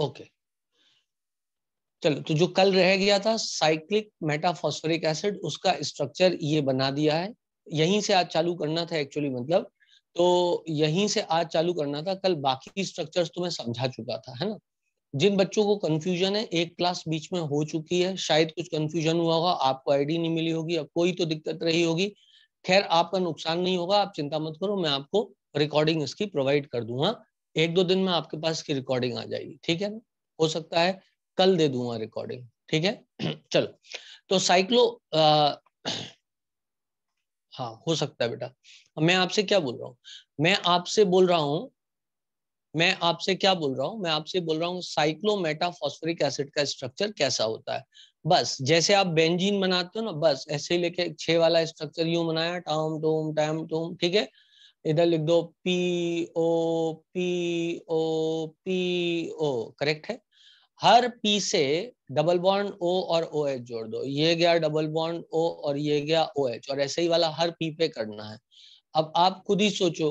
Okay चलो तो जो कल रह गया था साइक्लिक मेटाफॉस्फोरिक एसिड उसका स्ट्रक्चर ये बना दिया है यहीं से आज चालू करना था एक्चुअली मतलब तो यहीं से आज चालू करना था कल बाकी स्ट्रक्चर्स तो मैं समझा चुका था है ना जिन बच्चों को कंफ्यूजन है एक क्लास बीच में हो चुकी है शायद कुछ कंफ्यूजन हुआ होगा आपको आईडी नहीं मिली होगी अब कोई तो दिक्कत रही होगी खैर आपका नुकसान नहीं होगा आप चिंता मत करो मैं आपको रिकॉर्डिंग इसकी प्रोवाइड कर दूंगा एक दो दिन में आपके पास की रिकॉर्डिंग आ जाएगी ठीक है ना हो सकता है कल दे दूंगा रिकॉर्डिंग ठीक है चलो तो साइक्लो हाँ हो सकता है बेटा मैं आपसे क्या बोल रहा हूँ मैं आपसे बोल रहा हूँ मैं आपसे क्या बोल रहा हूँ मैं आपसे बोल रहा हूँ साइक्लोमेटाफॉस्फोरिक एसिड का स्ट्रक्चर कैसा होता है बस जैसे आप बेंजीन बनाते हो ना बस ऐसे ही लेके छे वाला स्ट्रक्चर यूं बनाया टाउम टोम टाइम टोम ठीक है इधर लिख दो P O P O P O correct है हर पी से डबल बॉन्ड ओ और ओ एच जोड़ दो ये गया डबल बॉन्ड ओ और ये गया ओ एच और ऐसे ही वाला हर पी पे करना है अब आप खुद ही सोचो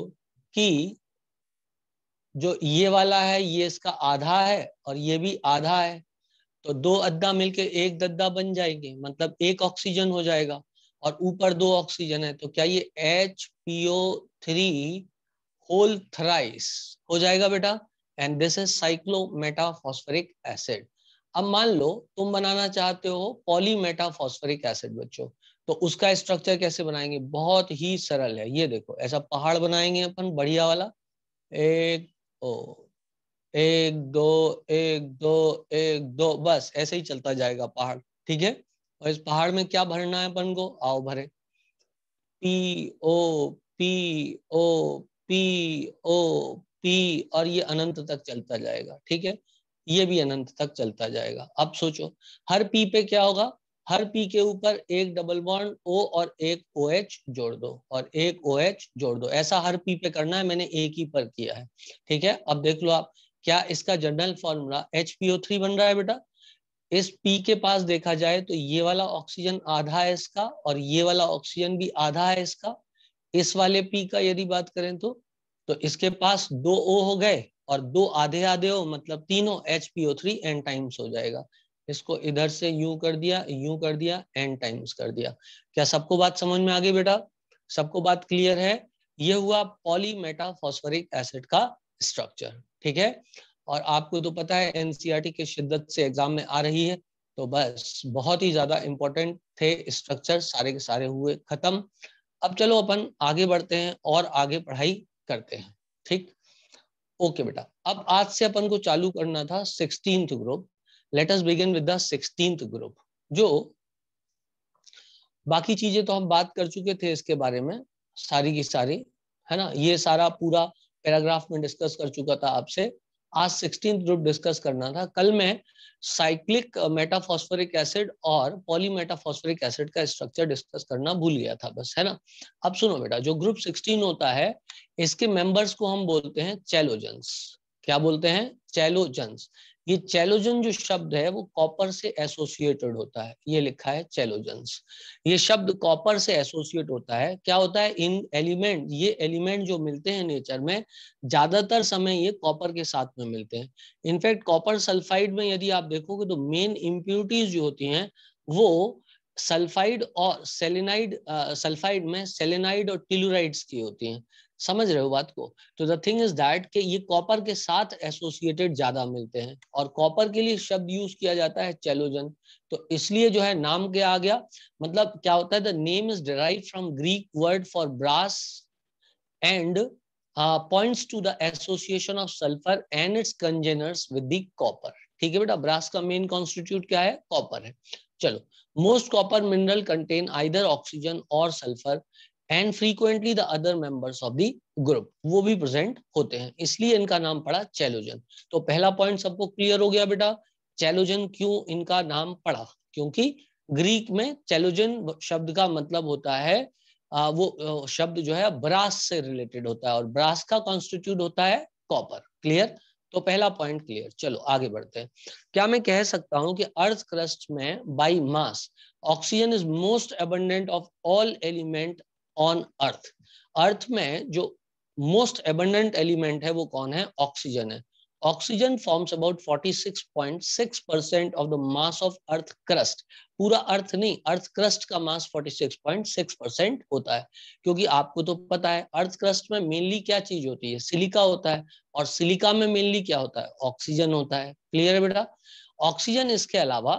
कि जो ये वाला है ये इसका आधा है और ये भी आधा है तो दो अद्दा मिलके एक दद्दा बन जाएंगे मतलब एक ऑक्सीजन हो जाएगा और ऊपर दो ऑक्सीजन है तो क्या ये H P O three whole thrice हो जाएगा बेटा and this is cyclometaphosphoric acid अब मान लो तुम बनाना चाहते हो पॉलीमेटाफॉस्फरिक एसिड बच्चों तो उसका स्ट्रक्चर कैसे बनाएंगे बहुत ही सरल है ये देखो ऐसा पहाड़ बनाएंगे अपन बढ़िया वाला एक ओ एक दो एक दो एक दो बस ऐसे ही चलता जाएगा पहाड़ ठीक है और इस पहाड़ में क्या भरना है अपन को आओ भरे P O P O P O P और ये अनंत तक चलता जाएगा ठीक है ये भी अनंत तक चलता जाएगा अब सोचो हर पी पे क्या होगा हर पी के ऊपर एक डबल बॉन्ड ओ और एक ओ एच जोड़ दो और एक ओ एच जोड़ दो ऐसा हर पी पे करना है मैंने एक ही पर किया है ठीक है अब देख लो आप क्या इसका general formula H P O three बन रहा है बेटा इस पी के पास देखा जाए तो ये वाला ऑक्सीजन आधा है इसका और ये वाला ऑक्सीजन भी आधा है इसका इस वाले पी का यदि बात करें तो तो इसके पास दो ओ हो गए और दो आधे आधे ओ मतलब तीनों H P O three N times हो जाएगा इसको इधर से यू कर दिया यू कर दिया एन टाइम्स कर दिया क्या सबको बात समझ में आ गई बेटा सबको बात क्लियर है यह हुआ पॉलीमेटाफॉस्फोरिक एसिड का स्ट्रक्चर ठीक है और आपको तो पता है एनसीईआरटी e के शिद्दत से एग्जाम में आ रही है तो बस बहुत ही ज्यादा इंपॉर्टेंट थे स्ट्रक्चर सारे के सारे हुए खत्म अब चलो अपन आगे बढ़ते हैं और आगे पढ़ाई करते हैं ठीक ओके बेटा अब आज से अपन को चालू करना था sixteen group let us begin with the sixteen group जो बाकी चीजें तो हम बात कर चुके थे इसके बारे में सारी की सारी है ना ये सारा पूरा पैराग्राफ में डिस्कस कर चुका था आपसे आज सिक्सटीन ग्रुप डिस्कस करना था कल मैं साइक्लिक मेटाफॉस्फोरिक एसिड और पॉलीमेटाफॉस्फोरिक एसिड का स्ट्रक्चर डिस्कस करना भूल गया था बस है ना अब सुनो बेटा जो ग्रुप सिक्सटीन होता है इसके मेंबर्स को हम बोलते हैं चैलोजेंस क्या बोलते हैं चैलोजेंस ये चैलोजन जो शब्द है वो कॉपर से एसोसिएटेड होता है ये लिखा है चैलोजन्स ये शब्द कॉपर से एसोसिएट होता है क्या होता है इन एलिमेंट ये एलिमेंट जो मिलते हैं नेचर में ज्यादातर समय ये कॉपर के साथ में मिलते हैं इनफैक्ट कॉपर सल्फाइड में यदि आप देखोगे तो मेन इम्प्यूरिटीज जो होती है वो सल्फाइड और सेलेनाइड सल्फाइड में सेलेनाइड और टिलोराइड्स की होती हैं समझ रहे हो बात को तो द थिंग इज दैट कि ये कॉपर के साथ एसोसिएटेड ज्यादा मिलते हैं और कॉपर के लिए शब्द यूज किया जाता है चेलोजन तो इसलिए जो है नाम के आ गया मतलब क्या होता है the name is derive from Greek word for brass and points to the association of sulphur and its congeners with the copper ठीक है बेटा ब्रास का मेन कॉन्स्टिट्यूट क्या है कॉपर है चलो most copper mineral contain either oxygen और sulphur and frequently the other members of the group वो भी प्रेजेंट होते हैं इसलिए इनका नाम पड़ा चैलोजन तो पहला पॉइंट सबको क्लियर हो गया बेटा चैलोजन क्यों इनका नाम पड़ा क्योंकि ग्रीक में चैलोजन शब्द का मतलब होता है आ, वो शब्द जो है ब्रास से रिलेटेड होता है और ब्रास का कॉन्स्टिट्यूट होता है कॉपर क्लियर तो पहला पॉइंट क्लियर चलो आगे बढ़ते हैं क्या मैं कह सकता हूं कि अर्थ क्रस्ट में by mass oxygen is most abundant of all element on earth earth में जो मोस्ट एबंडेंट एलिमेंट है वो कौन है ऑक्सीजन है oxygen forms about 46.6 percent of the mass of earth crust पूरा अर्थ नहीं अर्थ क्रस्ट का मास 46.6 परसेंट होता है क्योंकि आपको तो पता है अर्थ क्रस्ट में मेनली क्या चीज होती है सिलिका होता है और सिलिका में मेनली क्या होता है ऑक्सीजन होता है क्लियर है बेटा ऑक्सीजन इसके अलावा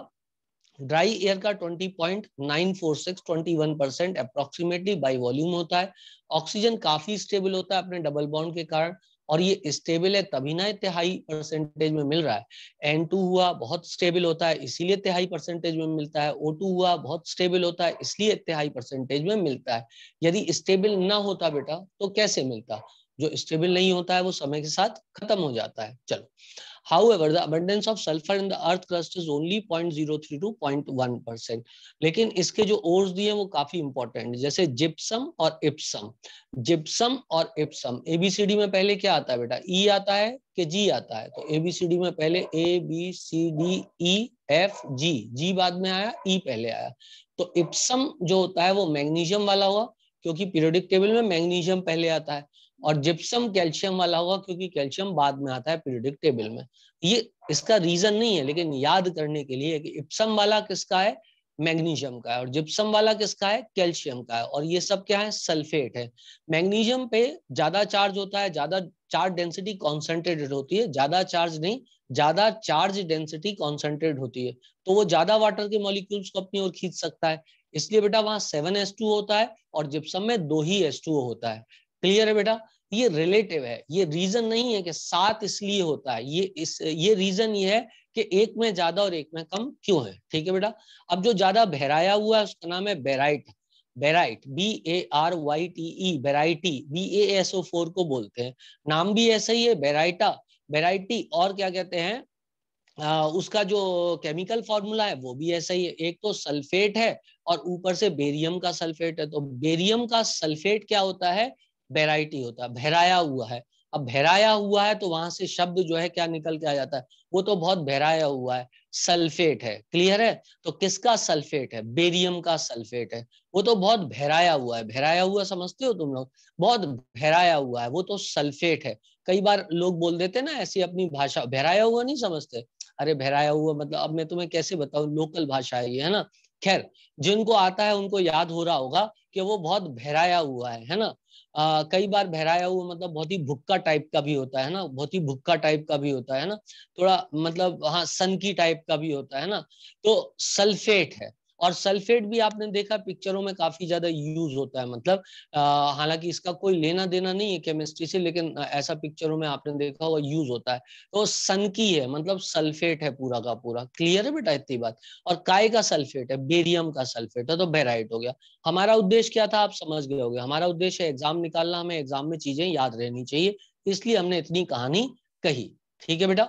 ड्राई एयर का 20.946 21 परसेंट अप्रोक्सीमेटली बाई वॉल्यूम होता है ऑक्सीजन काफी स्टेबल होता है अपने डबल बॉन्ड के कारण और ये स्टेबल है तभी ना तिहाई परसेंटेज में मिल रहा है एन टू हुआ बहुत स्टेबल होता है इसीलिए तिहाई परसेंटेज में मिलता है ओ टू हुआ बहुत स्टेबल होता है इसलिए तिहाई परसेंटेज में मिलता है यदि स्टेबल ना होता बेटा तो कैसे मिलता जो स्टेबल नहीं होता है वो समय के साथ खत्म हो जाता है चलो However, the abundance of sulfur in the earth crust is only 0.03 to 0.1 percent. लेकिन इसके जो ores दिए हैं वो काफी important हैं. जैसे gypsum और इप्सम Gypsum और A B C D में पहले क्या आता है बेटा e आता है कि G आता है तो A B C D में पहले A B C D E F G. G बाद में आया e पहले आया तो इप्सम जो होता है वो magnesium वाला हुआ क्योंकि पीरियोडिक टेबल में मैग्नीशियम पहले आता है और जिप्सम कैल्शियम वाला होगा क्योंकि कैल्शियम बाद में आता है पीरियडिक टेबल में ये इसका रीजन नहीं है लेकिन याद करने के लिए कि इप्सम वाला किसका है मैग्नीशियम का है और जिप्सम वाला किसका है कैल्शियम का है और ये सब क्या है सल्फेट है मैग्नीशियम पे ज्यादा चार्ज होता है ज्यादा चार्ज डेंसिटी कॉन्सेंट्रेटेड होती है ज्यादा चार्ज नहीं ज्यादा चार्ज डेंसिटी कॉन्सेंट्रेट होती है तो वो ज्यादा वाटर के मॉलिक्यूल्स को अपनी ओर खींच सकता है इसलिए बेटा वहां सेवन एस टू होता है और जिप्सम में दो ही एस टू होता है क्लियर है बेटा ये रिलेटिव है ये रीजन नहीं है कि सात इसलिए होता है ये इस ये रीजन ये है कि एक में ज्यादा और एक में कम क्यों है ठीक है बेटा अब जो ज्यादा बहराया हुआ है उसका नाम है barite barite B A R Y T E barytes B A S O four को बोलते हैं नाम भी ऐसा ही है बेराइटा बेराइटी और क्या कहते हैं आ, उसका जो केमिकल फॉर्मूला है वो भी ऐसा ही है एक तो सल्फेट है और ऊपर से बेरियम का सल्फेट है तो बेरियम का सल्फेट क्या होता है वेराइटी होता है भहराया हुआ है अब भहराया हुआ है तो वहां से शब्द जो है क्या निकल के आ जाता है वो तो बहुत भहराया हुआ है सल्फेट है क्लियर है तो किसका सल्फेट है बेरियम का सल्फेट है वो तो बहुत भहराया हुआ है भहराया हुआ समझते हो तुम लोग बहुत भहराया हुआ है वो तो सल्फेट है कई बार लोग बोल देते ना ऐसी अपनी भाषा भहराया हुआ नहीं समझते अरे भहराया हुआ मतलब अब मैं तुम्हें कैसे बताऊ लोकल भाषा है ये है ना खैर जिनको आता है उनको याद हो रहा होगा कि वो बहुत भहराया हुआ है है ना आ, कई बार बहराया हुआ मतलब बहुत ही भुक्का टाइप का भी होता है ना बहुत ही भुक्का टाइप का भी होता है ना थोड़ा मतलब हाँ सनकी टाइप का भी होता है ना तो सल्फेट है और सल्फेट भी आपने देखा पिक्चरों में काफी ज्यादा यूज होता है मतलब हालांकि इसका कोई लेना देना नहीं है केमिस्ट्री से लेकिन ऐसा पिक्चरों में आपने देखा होगा यूज होता है तो सनकी है मतलब सल्फेट है पूरा का पूरा क्लियर है बेटा इतनी बात और काय का सल्फेट है बेरियम का सल्फेट है तो बेराइट हो गया हमारा उद्देश्य क्या था आप समझ गए होगे हमारा उद्देश्य है एग्जाम निकालना हमें एग्जाम में चीजें याद रहनी चाहिए इसलिए हमने इतनी कहानी कही ठीक है बेटा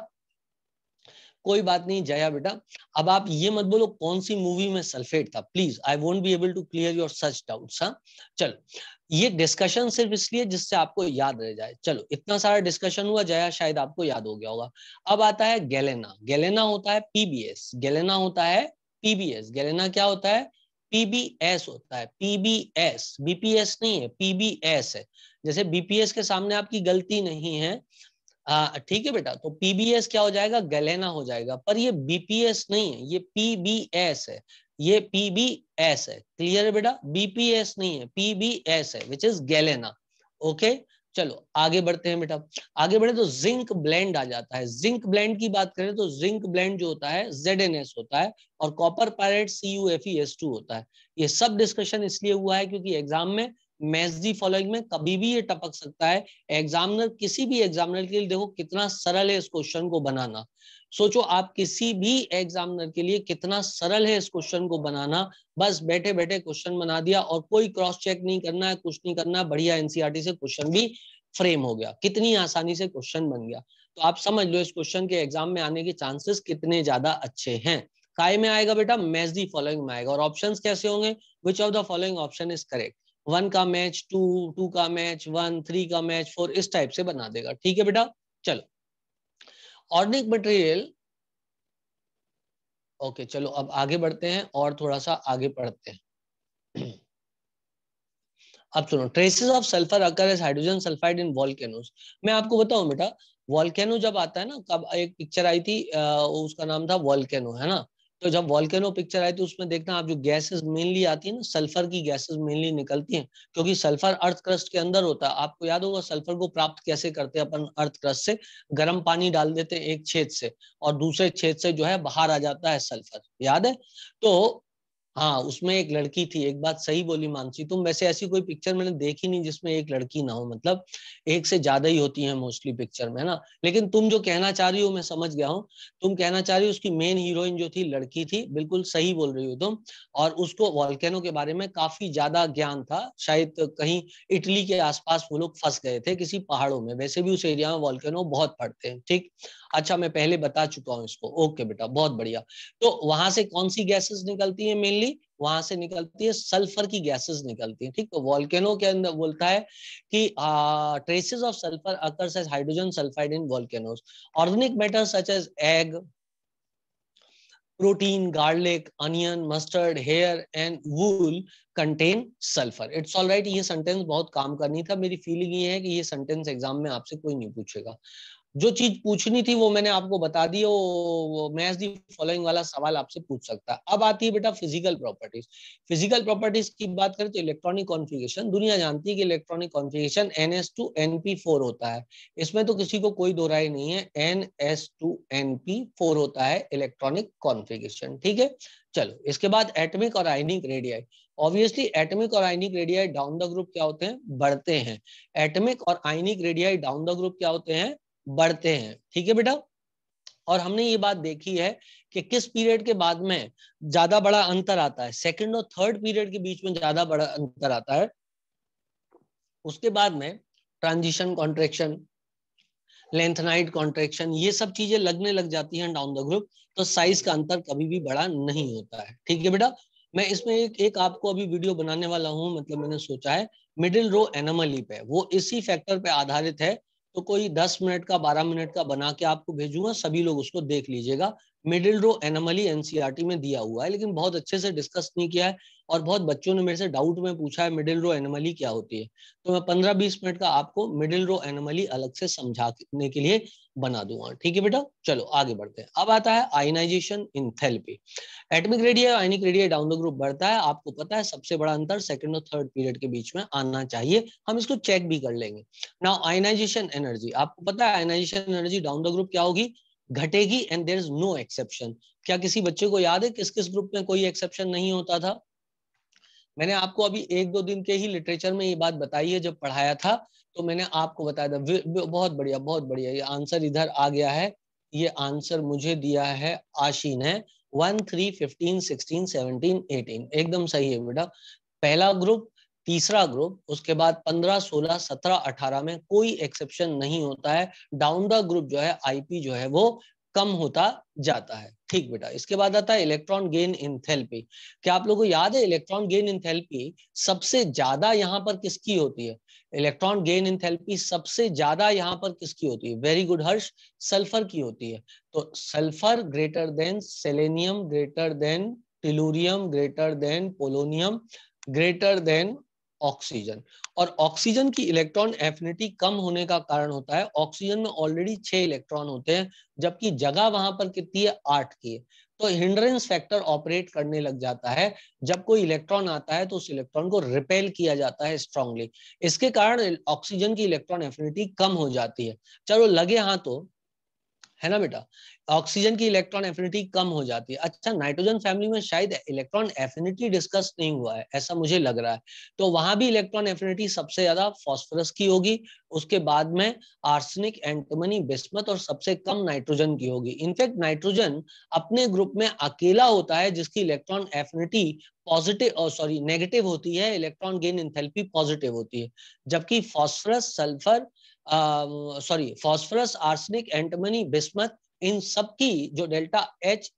कोई बात नहीं जया बेटा अब आप ये मत बोलो कौन सी मूवी में सल्फेट था please I won't be able to clear your such doubt हाँ चलो ये डिस्कशन सिर्फ इसलिए जिससे आपको याद रह जाए चलो इतना सारा डिस्कशन हुआ जया शायद आपको याद हो गया होगा अब आता है गैलेना गैलेना होता है पीबीएस गैलेना होता है पीबीएस गैलेना क्या होता है पीबीएस होता है पीबीएस बीपीएस नहीं है पीबीएस है जैसे बीपीएस के सामने आपकी गलती नहीं है हाँ, ठीक है बेटा तो पीबीएस क्या हो जाएगा गलेना हो जाएगा पर ये बीपीएस नहीं है ये पीबीएस है ये पीबीएस है क्लियर है बेटा बीपीएस नहीं है पीबीएस है विच इज गैलेना ओके चलो आगे बढ़ते हैं बेटा आगे बढ़े तो जिंक ब्लेंड आ जाता है जिंक ब्लेंड की बात करें तो जिंक ब्लेंड जो होता है जेड एन एस होता है और copper pyrite C U F S two होता है ये सब डिस्कशन इसलिए हुआ है क्योंकि एग्जाम में मैच दी फॉलोइंग में कभी भी ये टपक सकता है एग्जामिनर किसी भी एग्जामिनर के लिए देखो कितना सरल है इस क्वेश्चन को बनाना सोचो आप किसी भी एग्जामिनर के लिए कितना सरल है इस क्वेश्चन को बनाना बस बैठे बैठे क्वेश्चन बना दिया और कोई क्रॉस चेक नहीं करना है कुछ नहीं करना बढ़िया एनसीआरटी से क्वेश्चन भी फ्रेम हो गया कितनी आसानी से क्वेश्चन बन गया तो आप समझ लो इस क्वेश्चन के एग्जाम में आने के चांसेस कितने ज्यादा अच्छे हैं काय में आएगा बेटा मैजी फॉलोइंग में आएगा और ऑप्शंस कैसे होंगे which of the following option is correct one का मैच टू टू का मैच वन थ्री का मैच फोर इस टाइप से बना देगा ठीक है बेटा चलो ऑर्गेनिक मटेरियल ओके चलो अब आगे बढ़ते हैं और थोड़ा सा आगे पढ़ते हैं अब सुनो traces of sulphur occur as hydrogen sulphide in volcanoes मैं आपको बताऊं बेटा वॉल्केनो जब आता है ना कब एक पिक्चर आई थी आ, उसका नाम था वॉल्केनो है ना तो जब वॉल्केनो पिक्चर आई तो उसमें देखना आप जो गैसेस मेनली आती है ना सल्फर की गैसेस मेनली निकलती हैं क्योंकि सल्फर अर्थ क्रस्ट के अंदर होता है आपको याद होगा सल्फर को प्राप्त कैसे करते हैं अपन अर्थ क्रस्ट से गर्म पानी डाल देते हैं एक छेद से और दूसरे छेद से जो है बाहर आ जाता है सल्फर याद है तो हाँ उसमें एक लड़की थी एक बात सही बोली मानसी तुम वैसे ऐसी कोई पिक्चर मैंने देखी नहीं जिसमें एक लड़की ना हो मतलब एक से ज्यादा ही होती है मोस्टली पिक्चर में है ना लेकिन तुम जो कहना चाह रही हो मैं समझ गया हूँ तुम कहना चाह रही हो उसकी मेन हीरोइन जो थी लड़की थी बिल्कुल सही बोल रही हो तुम और उसको वॉल्केनो के बारे में काफी ज्यादा ज्ञान था शायद कहीं इटली के आसपास वो लोग फंस गए थे किसी पहाड़ों में वैसे भी उस एरिया में वॉल्केनो बहुत पड़ते हैं ठीक अच्छा मैं पहले बता चुका हूँ इसको ओके बेटा बहुत बढ़िया तो वहां से कौन सी गैसेस निकलती है मेनली बेसिकली वहां से निकलती है सल्फर की गैसेस निकलती है ठीक तो वॉल्केनो के अंदर बोलता है कि traces of sulphur occurs as hydrogen sulphide in volcano organic matter such as egg protein garlic onion mustard hair and wool contain sulphur it's all right ये सेंटेंस बहुत काम करनी था मेरी फीलिंग ये है कि ये सेंटेंस एग्जाम में आपसे कोई नहीं पूछेगा जो चीज पूछनी थी वो मैंने आपको बता दी वो मैच दी फॉलोइंग वाला सवाल आपसे पूछ सकता अब आती है बेटा फिजिकल प्रॉपर्टीज फिजिकल प्रॉपर्टीज की बात करें तो इलेक्ट्रॉनिक कॉन्फ़िगरेशन दुनिया जानती है कि electronic configuration N S two N P four होता है इसमें तो किसी को कोई दो नहीं है N S two N P four होता है इलेक्ट्रॉनिक कॉन्फिगेशन ठीक है चलो इसके बाद एटमिक और आइनिक रेडियाई ऑब्वियसली एटमिक और ionic radii down the group क्या होते हैं बढ़ते हैं एटमिक और ionic radii down the group क्या होते हैं बढ़ते हैं ठीक है बेटा और हमने ये बात देखी है कि किस पीरियड के बाद में ज्यादा बड़ा अंतर आता है सेकंड और थर्ड पीरियड के बीच में ज्यादा बड़ा अंतर आता है उसके बाद में ट्रांजिशन कॉन्ट्रेक्शन लेंथनाइट कॉन्ट्रेक्शन ये सब चीजें लगने लग जाती हैं डाउन द ग्रुप तो साइज का अंतर कभी भी बड़ा नहीं होता है ठीक है बेटा मैं इसमें एक एक आपको अभी वीडियो बनाने वाला हूं मतलब मैंने सोचा है मिडिल रो एनामली पे वो इसी फैक्टर पे आधारित है तो कोई दस मिनट का बारह मिनट का बना के आपको भेजूंगा सभी लोग उसको देख लीजिएगा मिडिल रो एनमली एनसीआरटी में दिया हुआ है लेकिन बहुत अच्छे से डिस्कस नहीं किया है और बहुत बच्चों ने मेरे से डाउट में पूछा है मिडिल रो एनमली क्या होती है तो मैं पंद्रह बीस मिनट का आपको मिडिल रो एनमली अलग से समझाने के लिए बना दूंगा ठीक है बेटा चलो आगे बढ़ते हैं अब आता है ionisation enthalpy atomic radii ionic radii down the group बढ़ता है आपको पता है सबसे बड़ा अंतर सेकंड और थर्ड पीरियड के बीच में आना चाहिए हम इसको चेक भी कर लेंगे नाउ आयनाइजेशन एनर्जी आपको पता है ionisation energy down the group क्या होगी घटेगी and there is no exception क्या किसी बच्चे को याद है किस किस ग्रुप में कोई एक्सेप्शन नहीं होता था मैंने आपको अभी एक दो दिन के ही लिटरेचर में ये बात बताई है जब पढ़ाया था तो मैंने आपको बताया था बहुत बढ़िया बहुत बढ़िया ये आंसर इधर आ गया है ये आंसर मुझे दिया है आशीन है one three fifteen sixteen seventeen eighteen एकदम सही है बेटा पहला ग्रुप तीसरा ग्रुप उसके बाद पंद्रह सोलह सत्रह अठारह में कोई एक्सेप्शन नहीं होता है डाउन द ग्रुप जो है आईपी जो है वो कम होता जाता है ठीक बेटा इसके बाद आता है इलेक्ट्रॉन गेन इंथेल्पी क्या आप लोगों को याद है इलेक्ट्रॉन गेन इंथेल्पी सबसे ज्यादा यहाँ पर किसकी होती है इलेक्ट्रॉन गेन इंथेल्पी सबसे ज्यादा यहाँ पर किसकी होती है वेरी गुड हर्ष सल्फर की होती है तो sulphur greater than selenium greater than tellurium greater than polonium greater than oxygen और ऑक्सीजन की इलेक्ट्रॉन एफिनिटी कम होने का कारण होता है ऑक्सीजन में ऑलरेडी छह इलेक्ट्रॉन होते हैं जबकि जगह वहां पर कितनी है आठ की तो हिंड्रेंस फैक्टर ऑपरेट करने लग जाता है जब कोई इलेक्ट्रॉन आता है तो उस इलेक्ट्रॉन को रिपेल किया जाता है स्ट्रॉन्गली इसके कारण ऑक्सीजन की इलेक्ट्रॉन एफिनिटी कम हो जाती है चलो लगे हाँ तो है ना बेटा ऑक्सीजन की इलेक्ट्रॉन एफिनिटी कम हो जाती है अच्छा नाइट्रोजन फैमिली में शायद इलेक्ट्रॉन एफिनिटी डिस्कस नहीं हुआ है ऐसा मुझे लग रहा है तो वहां भी इलेक्ट्रॉन एफिनिटी सबसे ज्यादा फॉस्फोरस की होगी उसके बाद में आर्सेनिक एंटमनी बिस्मत और सबसे कम नाइट्रोजन की होगी इनफैक्ट नाइट्रोजन अपने ग्रुप में अकेला होता है जिसकी इलेक्ट्रॉन एफिनिटी पॉजिटिव और सॉरी नेगेटिव होती है इलेक्ट्रॉन गेन इंथेल्पी पॉजिटिव होती है जबकि phosphorus sulphur sorry phosphorus arsenic antimony bismuth इन सब की जो delta H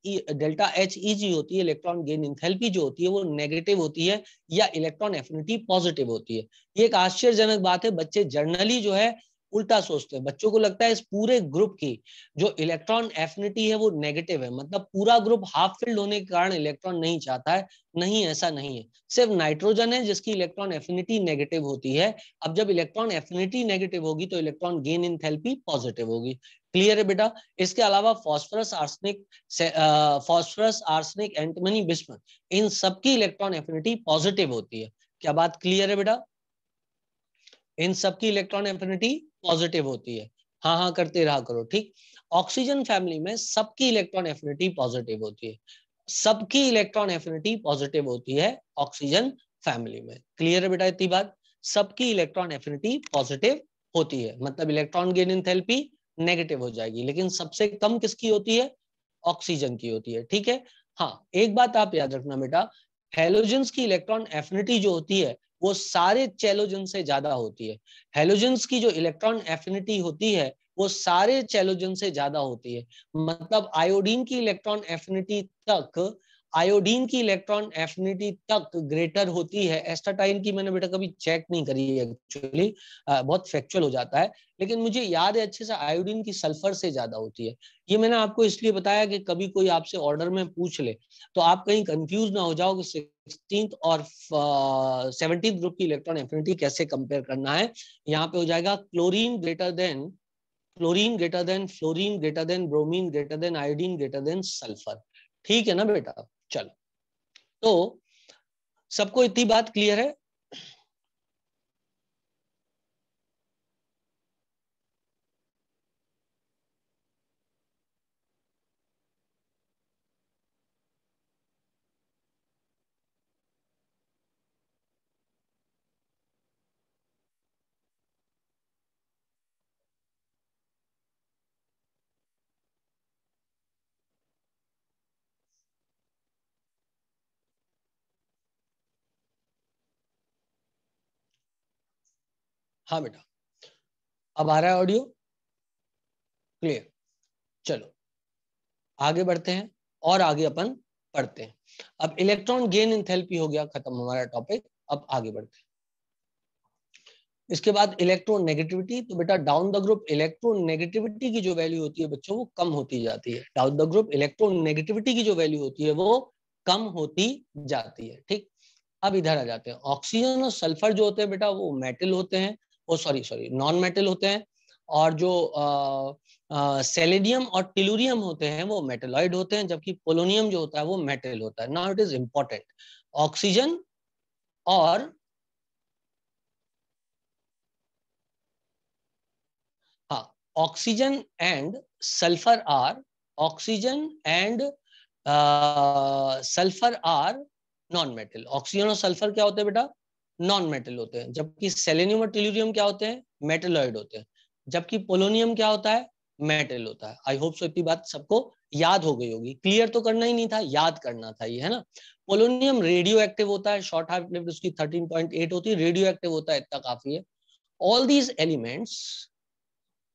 delta H E G होती है इलेक्ट्रॉन गेन इंथेल्पी जो होती है वो नेगेटिव होती है या इलेक्ट्रॉन एफिनिटी पॉजिटिव होती है ये एक आश्चर्यजनक बात है बच्चे जर्नली जो है उल्टा सोचते हैं बच्चों को लगता है इस पूरे ग्रुप की जो इलेक्ट्रॉन एफिनिटी है वो नेगेटिव है मतलब पूरा ग्रुप हाफ फिल्ड होने के कारण इलेक्ट्रॉन नहीं चाहता है नहीं ऐसा नहीं है सिर्फ नाइट्रोजन है जिसकी इलेक्ट्रॉन एफिनिटी नेगेटिव होती है अब जब इलेक्ट्रॉन एफिनिटी नेगेटिव होगी तो electron gain enthalpy positive होगी क्लियर है बेटा इसके अलावा phosphorus arsenic phosphorus arsenic antimony bismuth इन सबकी इलेक्ट्रॉन एफिनिटी पॉजिटिव होती है क्या बात क्लियर है बेटा इन सबकी इलेक्ट्रॉन एफिनिटी पॉजिटिव होती है हाँ हाँ करते रहा करो ठीक ऑक्सीजन फैमिली में सबकी इलेक्ट्रॉन एफिनिटी पॉजिटिव होती है सबकी इलेक्ट्रॉन एफिनिटी पॉजिटिव होती है ऑक्सीजन फैमिली में क्लियर है बेटा इतनी बात सबकी इलेक्ट्रॉन एफिनिटी पॉजिटिव होती है मतलब electron gain enthalpy negative हो जाएगी लेकिन सबसे कम किसकी होती है ऑक्सीजन की होती है ठीक है हाँ एक बात आप याद रखना बेटा हेलोजन की इलेक्ट्रॉन एफिनिटी जो होती है वो सारे चेलोजन से ज्यादा होती है हेलोजन्स की जो इलेक्ट्रॉन एफिनिटी होती है वो सारे चेलोजन से ज्यादा होती है मतलब आयोडीन की इलेक्ट्रॉन एफिनिटी तक आयोडीन की इलेक्ट्रॉन एफिनिटी तक ग्रेटर होती है एस्टाटाइन की मैंने बेटा कभी चेक नहीं करी है एक्चुअली बहुत फैक्चुअल हो जाता है लेकिन मुझे याद है अच्छे से आयोडीन की सल्फर से ज्यादा होती है ये मैंने आपको इसलिए बताया कि कभी कोई आपसे ऑर्डर में पूछ ले तो आप कहीं कंफ्यूज ना हो जाओ कि और सेवनटीन uh, ग्रुप की इलेक्ट्रॉन एफिनिटी कैसे कंपेयर करना है यहाँ पे हो जाएगा chlorine greater than chlorine greater than fluorine greater than bromine greater than iodine greater than sulphur ठीक है ना बेटा चलो तो सबको इतनी बात क्लियर है हाँ बेटा अब आ रहा है ऑडियो क्लियर चलो आगे बढ़ते हैं और आगे अपन पढ़ते हैं अब इलेक्ट्रॉन गेन इंथेल्पी हो गया खत्म हमारा टॉपिक अब आगे बढ़ते हैं इसके बाद नेगेटिविटी तो बेटा डाउन द ग्रुप नेगेटिविटी की जो वैल्यू होती है बच्चों वो कम होती जाती है down the group electronegativity की जो वैल्यू होती है वो कम होती जाती है ठीक अब इधर आ जाते हैं ऑक्सीजन और सल्फर जो होते हैं बेटा वो मेटल होते हैं oh sorry sorry non metal होते हैं और जो सेलेनियम और टिलूरियम होते हैं वो मेटेलॉइड होते हैं जबकि पोलोनियम जो होता है वो मेटल होता है now it is important oxygen और हाँ oxygen and sulphur are oxygen and sulphur are non metal oxygen और सल्फर क्या होते हैं बेटा नॉन मेटल होते हैं जबकि सेलेनियम और टिल्यूरियम क्या होते हैं मेटलॉइड होते हैं जबकि पोलोनियम क्या होता है मेटल होता है आई होप सो इतनी बात सबको याद हो गई होगी क्लियर तो करना ही नहीं था याद करना था ये है ना पोलोनियम रेडियो एक्टिव होता है शॉर्ट हाफ लिफ्ट उसकी 13.8 होती है रेडियो एक्टिव होता है इतना काफी है all these elements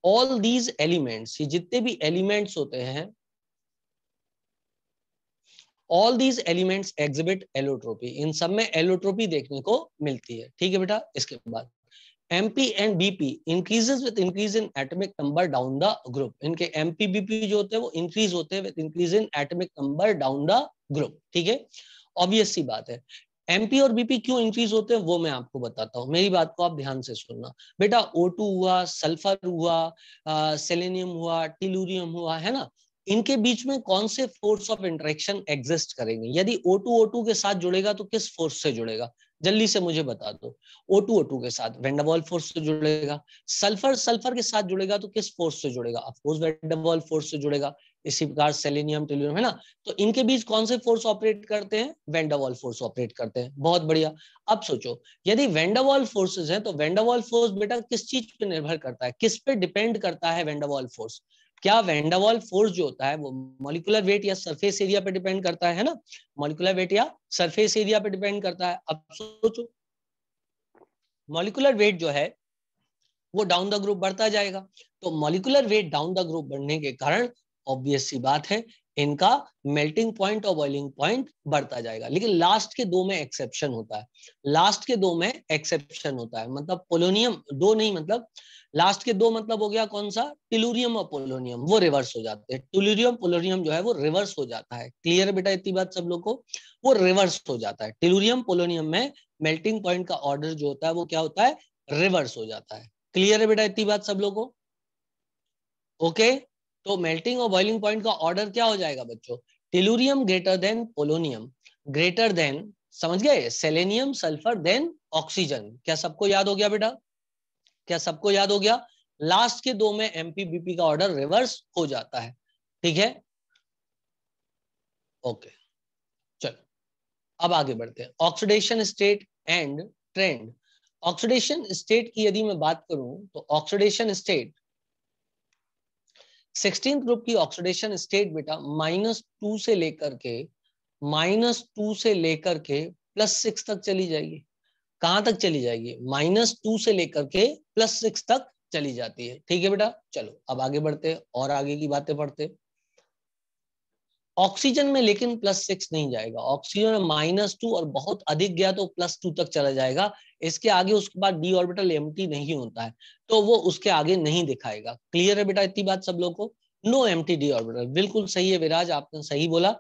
all these elements ये जितने भी एलिमेंट्स होते हैं all these elements exhibit allotropy इन सब में एलोट्रोपी देखने को मिलती है ठीक है बेटा इसके बाद MP and BP increases with increase in atomic number down the group इनके MP, BP जो होते हैं वो इंक्रीज होते हैं with increase in atomic number down the group ठीक है ऑब्वियस सी बात है MP और बीपी क्यों इंक्रीज होते हैं वो मैं आपको बताता हूँ मेरी बात को आप ध्यान से सुनना बेटा O2 हुआ सल्फर हुआ सेलेनियम हुआ टिलूरियम हुआ है ना इनके बीच में कौन से फोर्स ऑफ इंटरेक्शन एग्जिस्ट करेंगे यदि O2 O2 के साथ जुड़ेगा तो किस फोर्स से जुड़ेगा जल्दी से मुझे बता दो O2 O2 के साथ वेंडावॉल फोर्स से जुड़ेगा सल्फर सल्फर के साथ जुड़ेगा तो किस फोर्स से जुड़ेगा अफकोर्स वेंडावॉल फोर्स से जुड़ेगा इसी प्रकार सेलेनियम टेलियम है ना तो इनके बीच कौन से फोर्स ऑपरेट करते हैं वेंडावॉल फोर्स ऑपरेट करते हैं बहुत बढ़िया अब सोचो यदि वेंडावॉल फोर्सेज हैं तो वेंडावॉल फोर्स बेटा किस चीज पे निर्भर करता है किस पे डिपेंड करता है वेंडावॉल फोर्स क्या वेंडावॉल फोर्स जो होता है वो मॉलिकुलर वेट या सरफेस एरिया पे डिपेंड करता है ना मॉलिकुलर वेट या सरफेस एरिया पे डिपेंड करता है अब सोचो मॉलिकुलर वेट जो है वो डाउन द ग्रुप बढ़ता जाएगा तो molecular weight down the group बढ़ने के कारण ऑब्वियस सी बात है इनका मेल्टिंग पॉइंट और बॉइलिंग पॉइंट बढ़ता जाएगा लेकिन लास्ट के दो में एक्सेप्शन होता है लास्ट के दो में एक्सेप्शन होता है मतलब पोलोनियम दो नहीं मतलब लास्ट के दो मतलब हो गया कौन सा टिलूरियम और पोलोनियम वो रिवर्स हो जाते हैं टिलूरियम पोलोनियम जो है वो रिवर्स हो जाता है क्लियर बेटा इतनी बात सब लोग को वो रिवर्स हो जाता है टिलूरियम पोलोनियम में मेल्टिंग पॉइंट का ऑर्डर जो होता है वो क्या होता है रिवर्स हो जाता है क्लियर है बेटा इतनी बात सब लोग को ओके तो मेल्टिंग और बॉइलिंग पॉइंट का ऑर्डर क्या हो जाएगा बच्चों tellurium greater than polonium greater than समझ गए सेलेनियम सल्फर देन ऑक्सीजन क्या सबको याद हो गया बेटा क्या सबको याद हो गया लास्ट के दो में एमपी बीपी का ऑर्डर रिवर्स हो जाता है ठीक है ओके चलो अब आगे बढ़ते हैं oxidation state and trend oxidation state की यदि मैं बात करूं तो ऑक्सीडेशन स्टेट सिक्सटीन ग्रुप की ऑक्सीडेशन स्टेट बेटा माइनस टू से लेकर के माइनस टू से लेकर के प्लस सिक्स तक चली जाएगी कहां तक चली जाएगी माइनस टू से लेकर के प्लस सिक्स तक चली जाती है ठीक है बेटा चलो अब आगे बढ़ते और आगे की बातें पढ़ते ऑक्सीजन में लेकिन प्लस सिक्स नहीं जाएगा ऑक्सीजन में माइनस टू और बहुत अधिक गया तो प्लस टू तक चला जाएगा इसके आगे उसके बाद डी ऑर्बिटल एम नहीं होता है तो वो उसके आगे नहीं दिखाएगा क्लियर है बेटा इतनी बात सब लोग को no empty D orbital बिल्कुल सही है विराज आपने सही बोला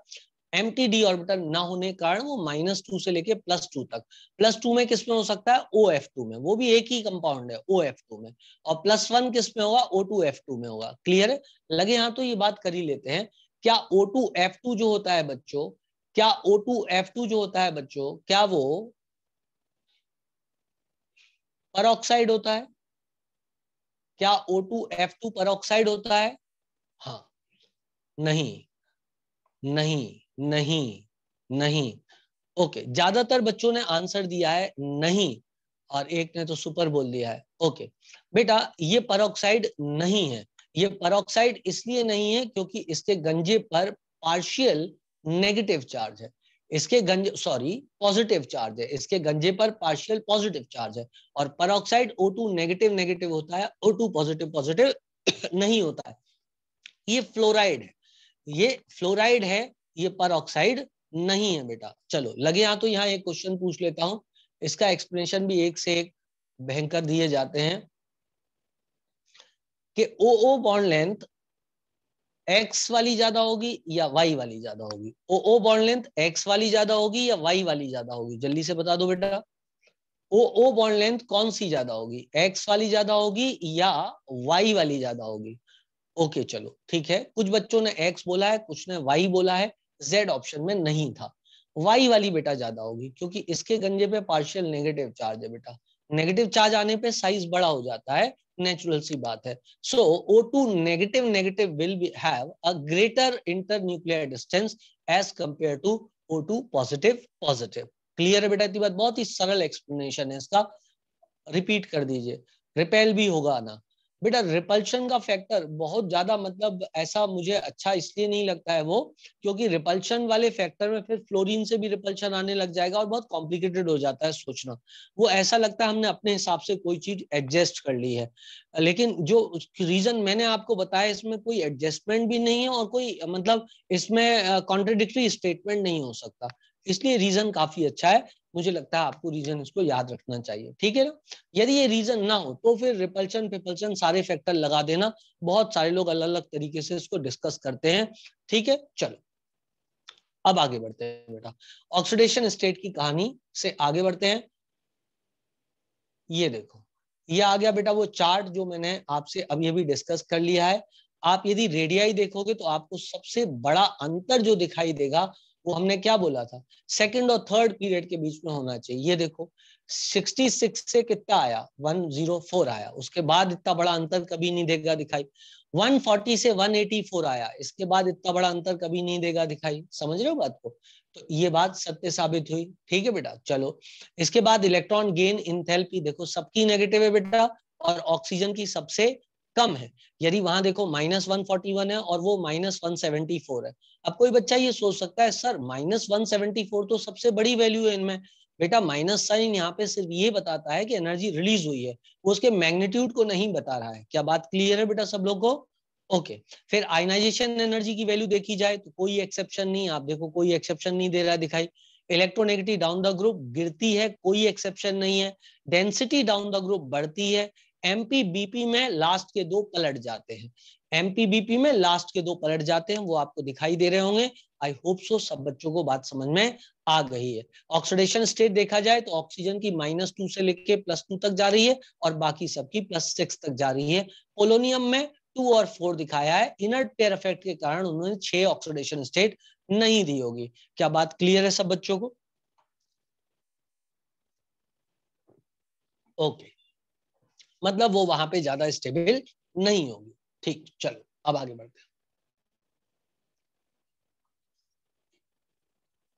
एम टी डी ऑर्बिटल ना होने के कारण वो माइनस टू से लेके प्लस टू तक प्लस टू में किसमें हो सकता है ओ एफ टू में वो भी एक ही कंपाउंड है ओ एफ टू में और प्लस वन किस में होगा ओ टू एफ टू में होगा क्लियर है लगे हाँ तो ये बात कर ही लेते हैं क्या ओ टू एफ टू जो होता है बच्चों क्या ओ टू एफ टू जो होता है बच्चों क्या वो परऑक्साइड होता है क्या O two F two peroxide होता है हाँ नहीं नहीं नहीं नहीं ओके ज्यादातर बच्चों ने आंसर दिया है नहीं और एक ने तो सुपर बोल दिया है ओके बेटा ये परोक्साइड नहीं है ये परोक्साइड इसलिए नहीं है क्योंकि इसके गंजे पर पार्शियल नेगेटिव चार्ज है इसके गंजे सॉरी पॉजिटिव चार्ज है इसके गंजे पर पार्शियल पॉजिटिव चार्ज है और परोक्साइड O2 नेगेटिव नेगेटिव होता है O2 पॉजिटिव पॉजिटिव नहीं होता है ये फ्लोराइड है ये फ्लोराइड है ये पर ऑक्साइड नहीं है बेटा चलो लगे यहां तो यहाँ एक क्वेश्चन पूछ लेता हूं इसका एक्सप्लेनेशन भी एक से एक भयंकर दिए जाते हैं कि O O bond length X वाली ज्यादा होगी या वाई वाली ज्यादा होगी O O bond length X वाली ज्यादा होगी या वाई वाली ज्यादा होगी जल्दी से बता दो बेटा ओ ओ बॉन्ड लेंथ कौन सी ज्यादा होगी एक्स वाली ज्यादा होगी या वाई वाली ज्यादा होगी ओके चलो ठीक है कुछ बच्चों ने एक्स बोला है कुछ ने वाई बोला है जेड ऑप्शन में नहीं था वाई वाली बेटा ज्यादा होगी क्योंकि इसके गंजे पे पार्शियल नेगेटिव चार्ज है बेटा नेगेटिव चार्ज आने पे साइज बड़ा हो जाता है नेचुरल सी बात है so O two negative negative will have a greater internuclear distance as compare to O two positive positive clear है बेटा इतनी बात बहुत ही सरल एक्सप्लेनेशन है इसका रिपीट कर दीजिए रिपेल भी होगा ना बेटा रिपल्शन का फैक्टर बहुत ज्यादा मतलब ऐसा मुझे अच्छा इसलिए नहीं लगता है वो क्योंकि रिपल्शन वाले फैक्टर में फिर फ्लोरीन से भी रिपल्शन आने लग जाएगा और बहुत कॉम्प्लिकेटेड हो जाता है सोचना वो ऐसा लगता है हमने अपने हिसाब से कोई चीज एडजस्ट कर ली है लेकिन जो रीजन मैंने आपको बताया इसमें कोई एडजस्टमेंट भी नहीं है और कोई मतलब इसमें कॉन्ट्रोडिक्टी स्टेटमेंट नहीं हो सकता इसलिए रीजन काफी अच्छा है मुझे लगता है आपको रीजन इसको याद रखना चाहिए ठीक है ना यदि ये रीजन ना हो तो फिर रिपल्शन पिपल्शन सारे फैक्टर लगा देना बहुत सारे लोग अलग अलग तरीके से इसको डिस्कस करते हैं ठीक है चलो अब आगे बढ़ते हैं बेटा ऑक्सीडेशन स्टेट की कहानी से आगे बढ़ते हैं ये देखो ये आ गया बेटा वो चार्ट जो मैंने आपसे अभी अभी डिस्कस कर लिया है आप यदि रेडियाई देखोगे तो आपको सबसे बड़ा अंतर जो दिखाई देगा वो हमने क्या बोला था सेकंड और थर्ड पीरियड के बीच में होना चाहिए ये देखो 66 से कितना आया 104 आया उसके बाद इतना बड़ा अंतर कभी नहीं देगा दिखाई 140 से 184 आया इसके बाद इतना बड़ा अंतर कभी नहीं देगा दिखाई समझ रहे हो बात को तो ये बात सत्य साबित हुई ठीक है बेटा चलो इसके बाद इलेक्ट्रॉन गेन इन थेरेपी देखो सबकी नेगेटिव है बेटा और ऑक्सीजन की सबसे कम है यदि वहां देखो माइनस वन फोर्टी वन है और वो माइनस वन सेवेंटी फोर है अब कोई बच्चा ये सोच सकता है sir minus one seventy four तो सबसे बड़ी वैल्यू है इनमें बेटा माइनस साइन यहाँ पे सिर्फ ये बताता है कि एनर्जी रिलीज हुई है वो उसके मैग्नीट्यूड को नहीं बता रहा है क्या बात क्लियर है बेटा सब लोग को ओके okay. फिर आयनाइजेशन एनर्जी की वैल्यू देखी जाए तो कोई एक्सेप्शन नहीं आप देखो कोई एक्सेप्शन नहीं दे रहा दिखाई इलेक्ट्रोनेगेटिव डाउन द ग्रुप गिरती है कोई एक्सेप्शन नहीं है डेंसिटी डाउन द ग्रुप बढ़ती है एमपी बीपी में लास्ट के दो पलट जाते हैं एमपी बीपी में लास्ट के दो पलट जाते हैं वो आपको दिखाई दे रहे होंगे आई होप सो सब बच्चों को बात समझ में आ गई है ऑक्सीडेशन स्टेट देखा जाए तो ऑक्सीजन की माइनस टू से लेके प्लस टू तक जा रही है और बाकी सबकी प्लस सिक्स तक जा रही है पोलोनियम में टू और फोर दिखाया है इनर पेयर इफेक्ट के कारण उन्होंने छह ऑक्सीडेशन स्टेट नहीं दी होगी क्या बात क्लियर है सब बच्चों को ओके okay. मतलब वो वहां पे ज्यादा स्टेबल नहीं होगी ठीक चलो अब आगे बढ़ते हैं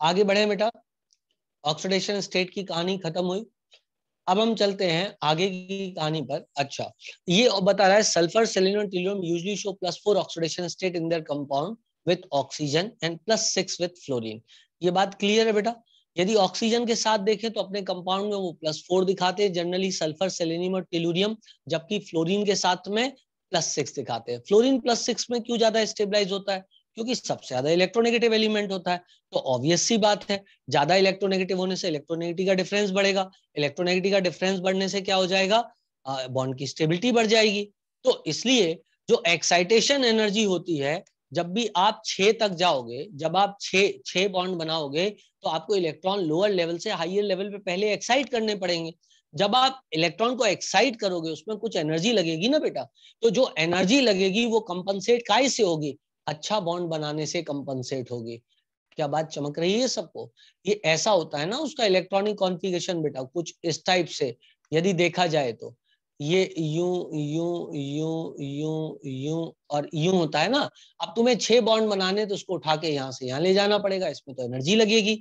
आगे बढ़े बेटा ऑक्सीडेशन स्टेट की कहानी खत्म हुई अब हम चलते हैं आगे की कहानी पर अच्छा ये बता रहा है sulphur selenium tellurium usually show plus four oxidation state in their compound with oxygen and plus six with fluorine ये बात क्लियर है बेटा यदि ऑक्सीजन के साथ देखें तो अपने कंपाउंड में वो प्लस फोर दिखाते हैं जनरली सल्फर सेलेनियम और टेलूरियम जबकि फ्लोरीन के साथ में प्लस सिक्स दिखाते हैं फ्लोरीन प्लस सिक्स में क्यों ज्यादा स्टेबलाइज होता है क्योंकि सबसे ज्यादा इलेक्ट्रोनेगेटिव एलिमेंट होता है तो ऑब्वियस सी बात है ज्यादा इलेक्ट्रोनेगेटिव होने से इलेक्ट्रोनेगेटिव का डिफरेंस बढ़ेगा इलेक्ट्रोनेगेटिव का डिफरेंस बढ़ने से क्या हो जाएगा बॉन्ड की स्टेबिलिटी बढ़ जाएगी तो इसलिए जो एक्साइटेशन एनर्जी होती है जब भी आप छ तक जाओगे जब आप छः बॉन्ड बनाओगे तो आपको इलेक्ट्रॉन लोअर लेवल से हाइयर लेवल पे पहले एक्साइट करने पड़ेंगे जब आप इलेक्ट्रॉन को एक्साइट करोगे उसमें कुछ एनर्जी लगेगी ना बेटा तो जो एनर्जी लगेगी वो कंपनसेट काय से होगी अच्छा बॉन्ड बनाने से कंपनसेट होगी क्या बात चमक रही है सबको ये ऐसा होता है ना उसका इलेक्ट्रॉनिक कॉन्फ़िगरेशन बेटा कुछ इस टाइप से यदि देखा जाए तो ये U U U U U और यू होता है ना अब तुम्हें छह बॉन्ड बनाने तो उसको उठा के यहाँ से यहाँ ले जाना पड़ेगा इसमें तो एनर्जी लगेगी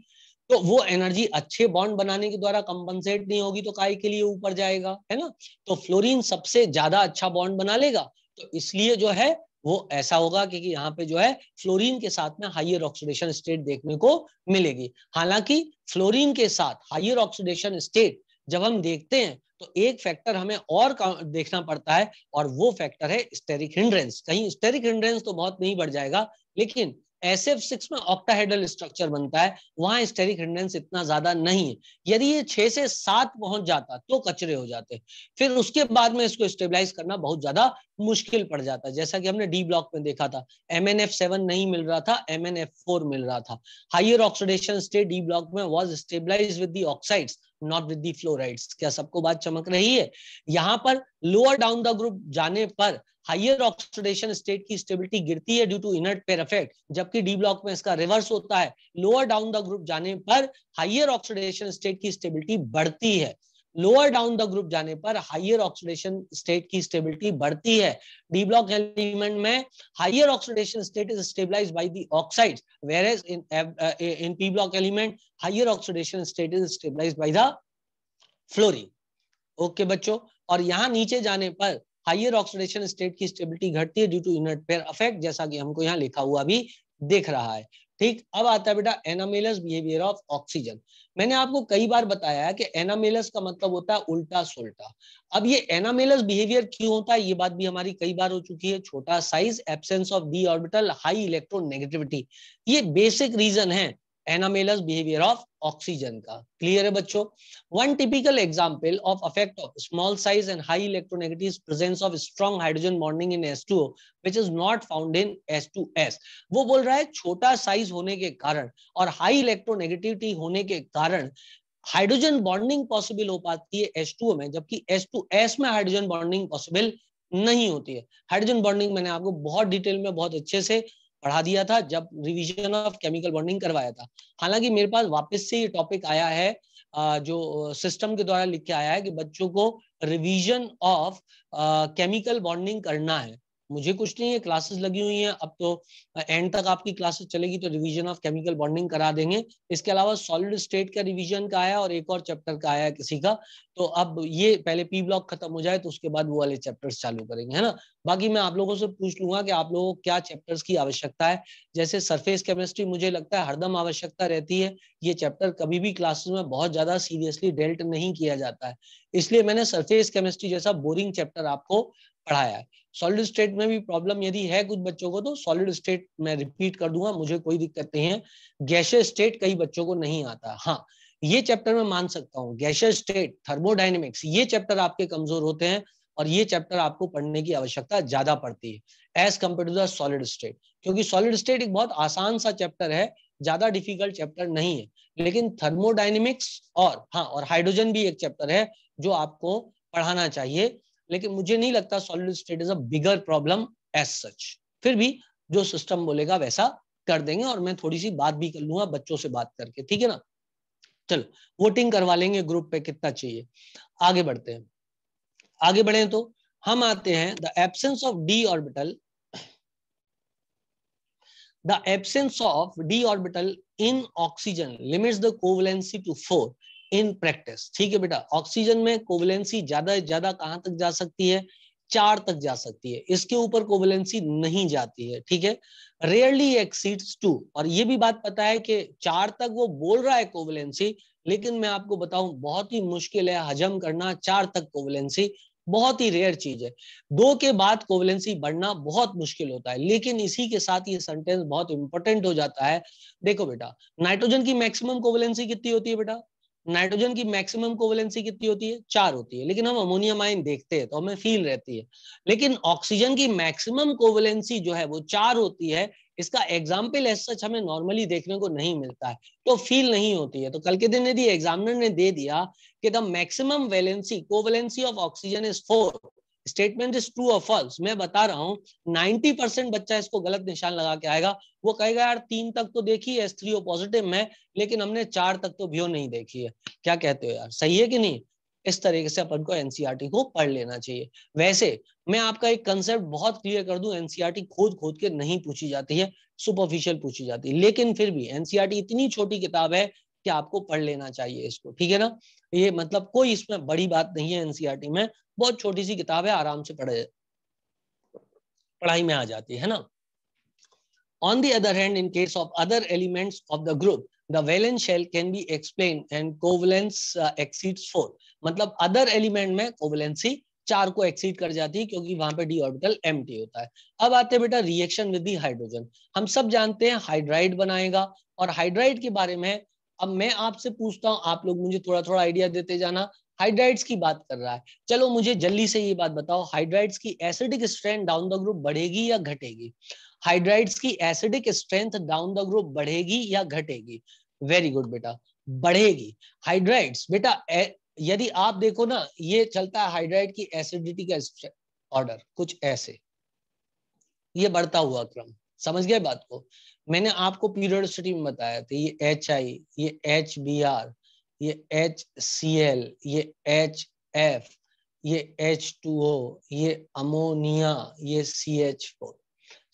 तो वो एनर्जी अच्छे बॉन्ड बनाने के द्वारा कंपनसेट नहीं होगी तो काय के लिए ऊपर जाएगा है ना तो फ्लोरीन सबसे ज्यादा अच्छा बॉन्ड बना लेगा तो इसलिए जो है वो ऐसा होगा क्योंकि यहाँ पे जो है फ्लोरीन के साथ में हाइयर ऑक्सीडेशन स्टेट देखने को मिलेगी हालांकि फ्लोरीन के साथ हाइयर ऑक्सीडेशन स्टेट जब हम देखते हैं तो एक फैक्टर हमें और देखना पड़ता है और वो फैक्टर है स्टेरिक हिंड्रेंस कहीं स्टेरिक हिंड्रेंस तो बहुत नहीं बढ़ जाएगा लेकिन एस एफ सिक्स में ऑक्टाहेडल स्ट्रक्चर बनता है वहां स्टेरिक हिंडेंस इतना ज्यादा नहीं है यदि ये छह से सात पहुंच जाता तो कचरे हो जाते फिर उसके बाद में इसको स्टेबलाइज करना बहुत ज्यादा मुश्किल पड़ जाता जैसा कि हमने डी ब्लॉक में देखा था एम एन एफ सेवन नहीं मिल रहा था एम एन एफ फोर मिल रहा था higher oxidation state D block में was stabilize with the oxides not with the fluorides क्या सबको बात चमक रही है यहाँ पर लोअर डाउन द ग्रुप जाने पर हाइयर ऑक्सीडेशन स्टेट की स्टेबिलिटी गिरती है due to inert pair effect जबकि डी ब्लॉक में इसका रिवर्स होता है लोअर डाउन द ग्रुप जाने पर हाइयर ऑक्सीडेशन स्टेट की स्टेबिलिटी बढ़ती है लोअर डाउन द ग्रुप जाने पर हाइयर ऑक्सीडेशन स्टेट की स्टेबिलिटी बढ़ती है डी ब्लॉक एलिमेंट में higher oxidation state is stabilize by the oxide whereas in in P block element higher oxidation state is stabilize by the fluorine okay बच्चों और यहां नीचे जाने पर हाइयर ऑक्सीडेशन स्टेट की स्टेबिलिटी घटती है due to inert pair affect जैसा कि हमको यहाँ लिखा हुआ भी देख रहा है ठीक अब आता है बेटा एनामेलस बिहेवियर ऑफ ऑक्सीजन मैंने आपको कई बार बताया है कि एनामेलस का मतलब होता है उल्टा सोल्टा अब ये एनामेलस बिहेवियर क्यों होता है ये बात भी हमारी कई बार हो चुकी है छोटा size absence of D orbital high electronegativity ये बेसिक रीजन है एनामेलस बिहेवियर ऑफ ऑक्सीजन का क्लियर है बच्चों one typical example of effect of small size and high electronegative presence of strong hydrogen bonding in S2O which is not found in S2S वो बोल रहा है छोटा size होने के कारण और हाई इलेक्ट्रोनेगेटिविटी होने के कारण हाइड्रोजन बॉन्डिंग पॉसिबल हो पाती है H2O में जबकि S2S में हाइड्रोजन बॉन्डिंग पॉसिबल नहीं होती है हाइड्रोजन बॉन्डिंग मैंने आपको बहुत डिटेल में बहुत अच्छे से पढ़ा दिया था जब रिवीजन ऑफ केमिकल बॉन्डिंग करवाया था हालांकि मेरे पास वापस से ये टॉपिक आया है जो सिस्टम के द्वारा लिख के आया है कि बच्चों को रिवीजन ऑफ केमिकल बॉन्डिंग करना है मुझे कुछ नहीं है क्लासेस लगी हुई हैं अब तो एंड तक आपकी क्लासेस चलेगी तो रिवीजन ऑफ केमिकल बॉन्डिंग करा देंगे इसके अलावा सॉलिड स्टेट का रिवीजन का आया और एक और चैप्टर का आया किसी का तो अब ये पहले पी ब्लॉक खत्म हो जाए तो उसके बाद वो वाले चैप्टर्स चालू करेंगे है ना बाकी मैं आप लोगों से पूछ लूंगा कि आप लोगों को क्या चैप्टर्स की आवश्यकता है जैसे सरफेस केमिस्ट्री मुझे लगता है हरदम आवश्यकता रहती है ये चैप्टर कभी भी क्लासेस में बहुत ज्यादा सीरियसली डेल्ट नहीं किया जाता है इसलिए मैंने सरफेस केमिस्ट्री जैसा बोरिंग चैप्टर आपको पढ़ाया है सॉलिड स्टेट में भी प्रॉब्लम यदि है कुछ बच्चों को तो सॉलिड स्टेट मैं रिपीट कर दूंगा मुझे कोई दिक्कत नहीं है गैशियर स्टेट कई बच्चों को नहीं आता हाँ ये चैप्टर मैं मान सकता हूँ गैशियर स्टेट थर्मोडाइनमिक्स ये चैप्टर आपके कमजोर होते हैं और ये चैप्टर आपको पढ़ने की आवश्यकता ज्यादा पड़ती है as compare to the solid state क्योंकि सॉलिड स्टेट एक बहुत आसान सा चैप्टर है ज्यादा डिफिकल्ट चैप्टर नहीं है लेकिन थर्मोडाइनमिक्स और हाँ और हाइड्रोजन भी एक चैप्टर है जो आपको पढ़ाना चाहिए लेकिन मुझे नहीं लगता solid state is a bigger problem as such फिर भी जो सिस्टम बोलेगा वैसा कर देंगे और मैं थोड़ी सी बात भी कर लूंगा बच्चों से बात करके ठीक है ना चलो वोटिंग करवा लेंगे ग्रुप पे कितना चाहिए आगे बढ़ते हैं आगे बढ़े तो हम आते हैं the absence of D orbital the absence of D orbital in oxygen limits the covalency to four in practice ठीक है बेटा ऑक्सीजन में कोवलेंसी ज्यादा ज्यादा कहां तक जा सकती है चार तक जा सकती है इसके ऊपर कोवलेंसी नहीं जाती है ठीक है रेयरली एक्सीड्स टू और ये भी बात पता है कि चार तक वो बोल रहा है कोवलेंसी लेकिन मैं आपको बताऊं बहुत ही मुश्किल है हजम करना चार तक कोवलेंसी बहुत ही रेयर चीज है दो के बाद कोवलेंसी बढ़ना बहुत मुश्किल होता है लेकिन इसी के साथ ये सेंटेंस बहुत इंपॉर्टेंट हो जाता है देखो बेटा नाइट्रोजन की मैक्सिमम कोवलेंसी कितनी होती है बेटा नाइट्रोजन की मैक्सिमम कोवलेंसी कितनी होती है चार होती है लेकिन हम अमोनियम आयन देखते हैं तो हमें फील रहती है लेकिन ऑक्सीजन की मैक्सिमम कोवलेंसी जो है वो चार होती है इसका एग्जाम्पल एज सच हमें नॉर्मली देखने को नहीं मिलता है तो फील नहीं होती है तो कल के दिन यदि एग्जामिनर ने दे दिया कि the maximum valency covalency of oxygen is four statement is true और फॉल्स मैं बता रहा हूँ नाइनटी परसेंट बच्चा इसको गलत निशान लगा के आएगा वो कहेगा यार तीन तक तो देखी है स्त्रियो पॉजिटिव में लेकिन हमने चार तक तो भीओ नहीं देखी है क्या कहते हो यार सही है कि नहीं इस तरीके से अपन को एनसीआरटी e को पढ़ लेना चाहिए वैसे मैं आपका एक कंसेप्ट बहुत क्लियर कर दूं एनसीआरटी e खोद खोद के नहीं पूछी जाती है सुपरफिशियल पूछी जाती है लेकिन फिर भी एनसीआरटी e इतनी छोटी किताब है कि आपको पढ़ लेना चाहिए इसको ठीक है ना ये मतलब कोई इसमें बड़ी बात नहीं है एनसीआरटी e में बहुत छोटी सी किताब है आराम से पढ़े पढ़ाई में आ जाती है ना on the other hand in case of other elements of the group the valence shell can be explain and covalence exceed four मतलब अदर एलिमेंट में कोवलेंसी चार को एक्सीड कर जाती है क्योंकि वहां पे डी ऑर्बिटल एम होता है अब आते हैं बेटा रिएक्शन विद हाइड्रोजन हम सब जानते हैं हाइड्राइड बनाएगा और हाइड्राइड के बारे में अब मैं आपसे पूछता हूँ आप लोग मुझे थोड़ा थोड़ा आइडिया देते जाना हाइड्राइड्स की बात कर रहा है चलो मुझे जल्दी से ये बात बताओ हाइड्राइड्स की acidic strength down the group बढ़ेगी या घटेगी हाइड्राइड्स की acidic strength down the group बढ़ेगी या घटेगी वेरी गुड बेटा बढ़ेगी हाइड्राइड्स बेटा यदि आप देखो ना ये चलता है हाइड्राइड की एसिडिटी का ऑर्डर कुछ ऐसे ये बढ़ता हुआ क्रम समझ गए बात को मैंने आपको पीरियडसिटी में बताया था ये एच आई ये एच बी आर ये एच सी एल ये एच एफ ये एच टू ओ ये अमोनिया ये सी एच फोर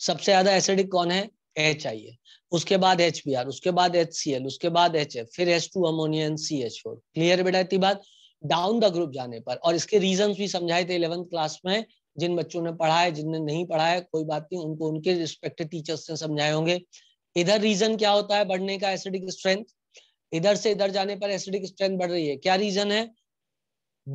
सबसे ज्यादा एसिडिक कौन है एच आई है उसके बाद एच बी आर उसके बाद एच सी एल उसके बाद एच एफ फिर H two ammonia and C H four clear बेटा इतनी बात डाउन द ग्रुप जाने पर और इसके रीजन भी समझाए थे इलेवंथ क्लास में जिन बच्चों ने पढ़ा है जिनने नहीं पढ़ा है कोई बात नहीं उनको उनके रिस्पेक्टेड टीचर्स ने समझाए होंगे इधर रीजन क्या होता है बढ़ने का एसिडिक स्ट्रेंथ इधर से इधर जाने पर एसिडिक स्ट्रेंथ बढ़ रही है क्या रीजन है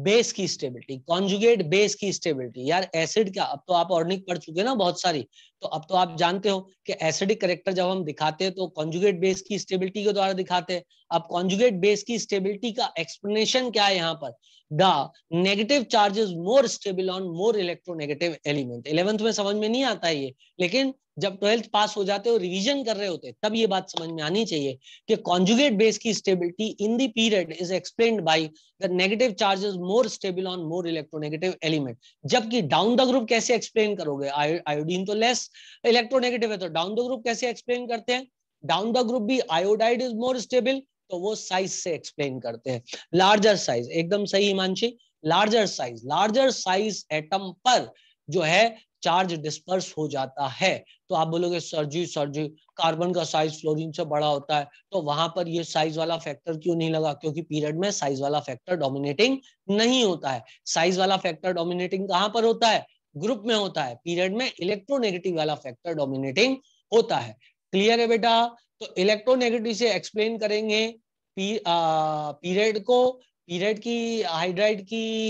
बेस की स्टेबिलिटी कॉन्जुगेट बेस की स्टेबिलिटी यार एसिड क्या अब तो आप ऑर्निक पढ़ चुके ना बहुत सारी तो अब तो आप जानते हो कि एसिडिक करेक्टर जब हम दिखाते हैं तो कॉन्जुगेट बेस की स्टेबिलिटी के द्वारा दिखाते हैं अब कॉन्जुगेट बेस की स्टेबिलिटी का एक्सप्लेनेशन क्या है यहाँ पर the negative charge is more stable on more electronegative element. 11th में समझ में नहीं आता ये लेकिन जब ट्वेल्थ पास हो जाते हो रिवीजन कर रहे होते तब ये बात समझ में आनी चाहिए कि कॉन्जुगेट बेस की stability in the period is explain by the negative charge more stable on more electronegative element जबकि डाउन द ग्रुप कैसे एक्सप्लेन करोगे आयोडीन तो लेस इलेक्ट्रोनेगेटिव है तो डाउन द ग्रुप कैसे एक्सप्लेन करते हैं डाउन द ग्रुप भी आयोडाइड इज मोर स्टेबल तो वो साइज से एक्सप्लेन करते हैं लार्जर साइज एकदम सही Himanshi larger size larger size atom पर जो है चार्ज डिस्पर्स हो जाता है तो आप बोलोगे sir ji sir ji carbon का साइज फ्लोरीन से बड़ा होता है तो वहां पर ये साइज वाला फैक्टर क्यों नहीं लगा क्योंकि पीरियड में साइज वाला फैक्टर डोमिनेटिंग नहीं होता है साइज वाला फैक्टर डोमिनेटिंग कहां पर होता है ग्रुप में होता है पीरियड में इलेक्ट्रोनेगेटिव वाला फैक्टर डोमिनेटिंग होता है क्लियर है बेटा तो इलेक्ट्रोनेगेटिव से एक्सप्लेन करेंगे पीरियड को पीरियड की हाइड्राइड की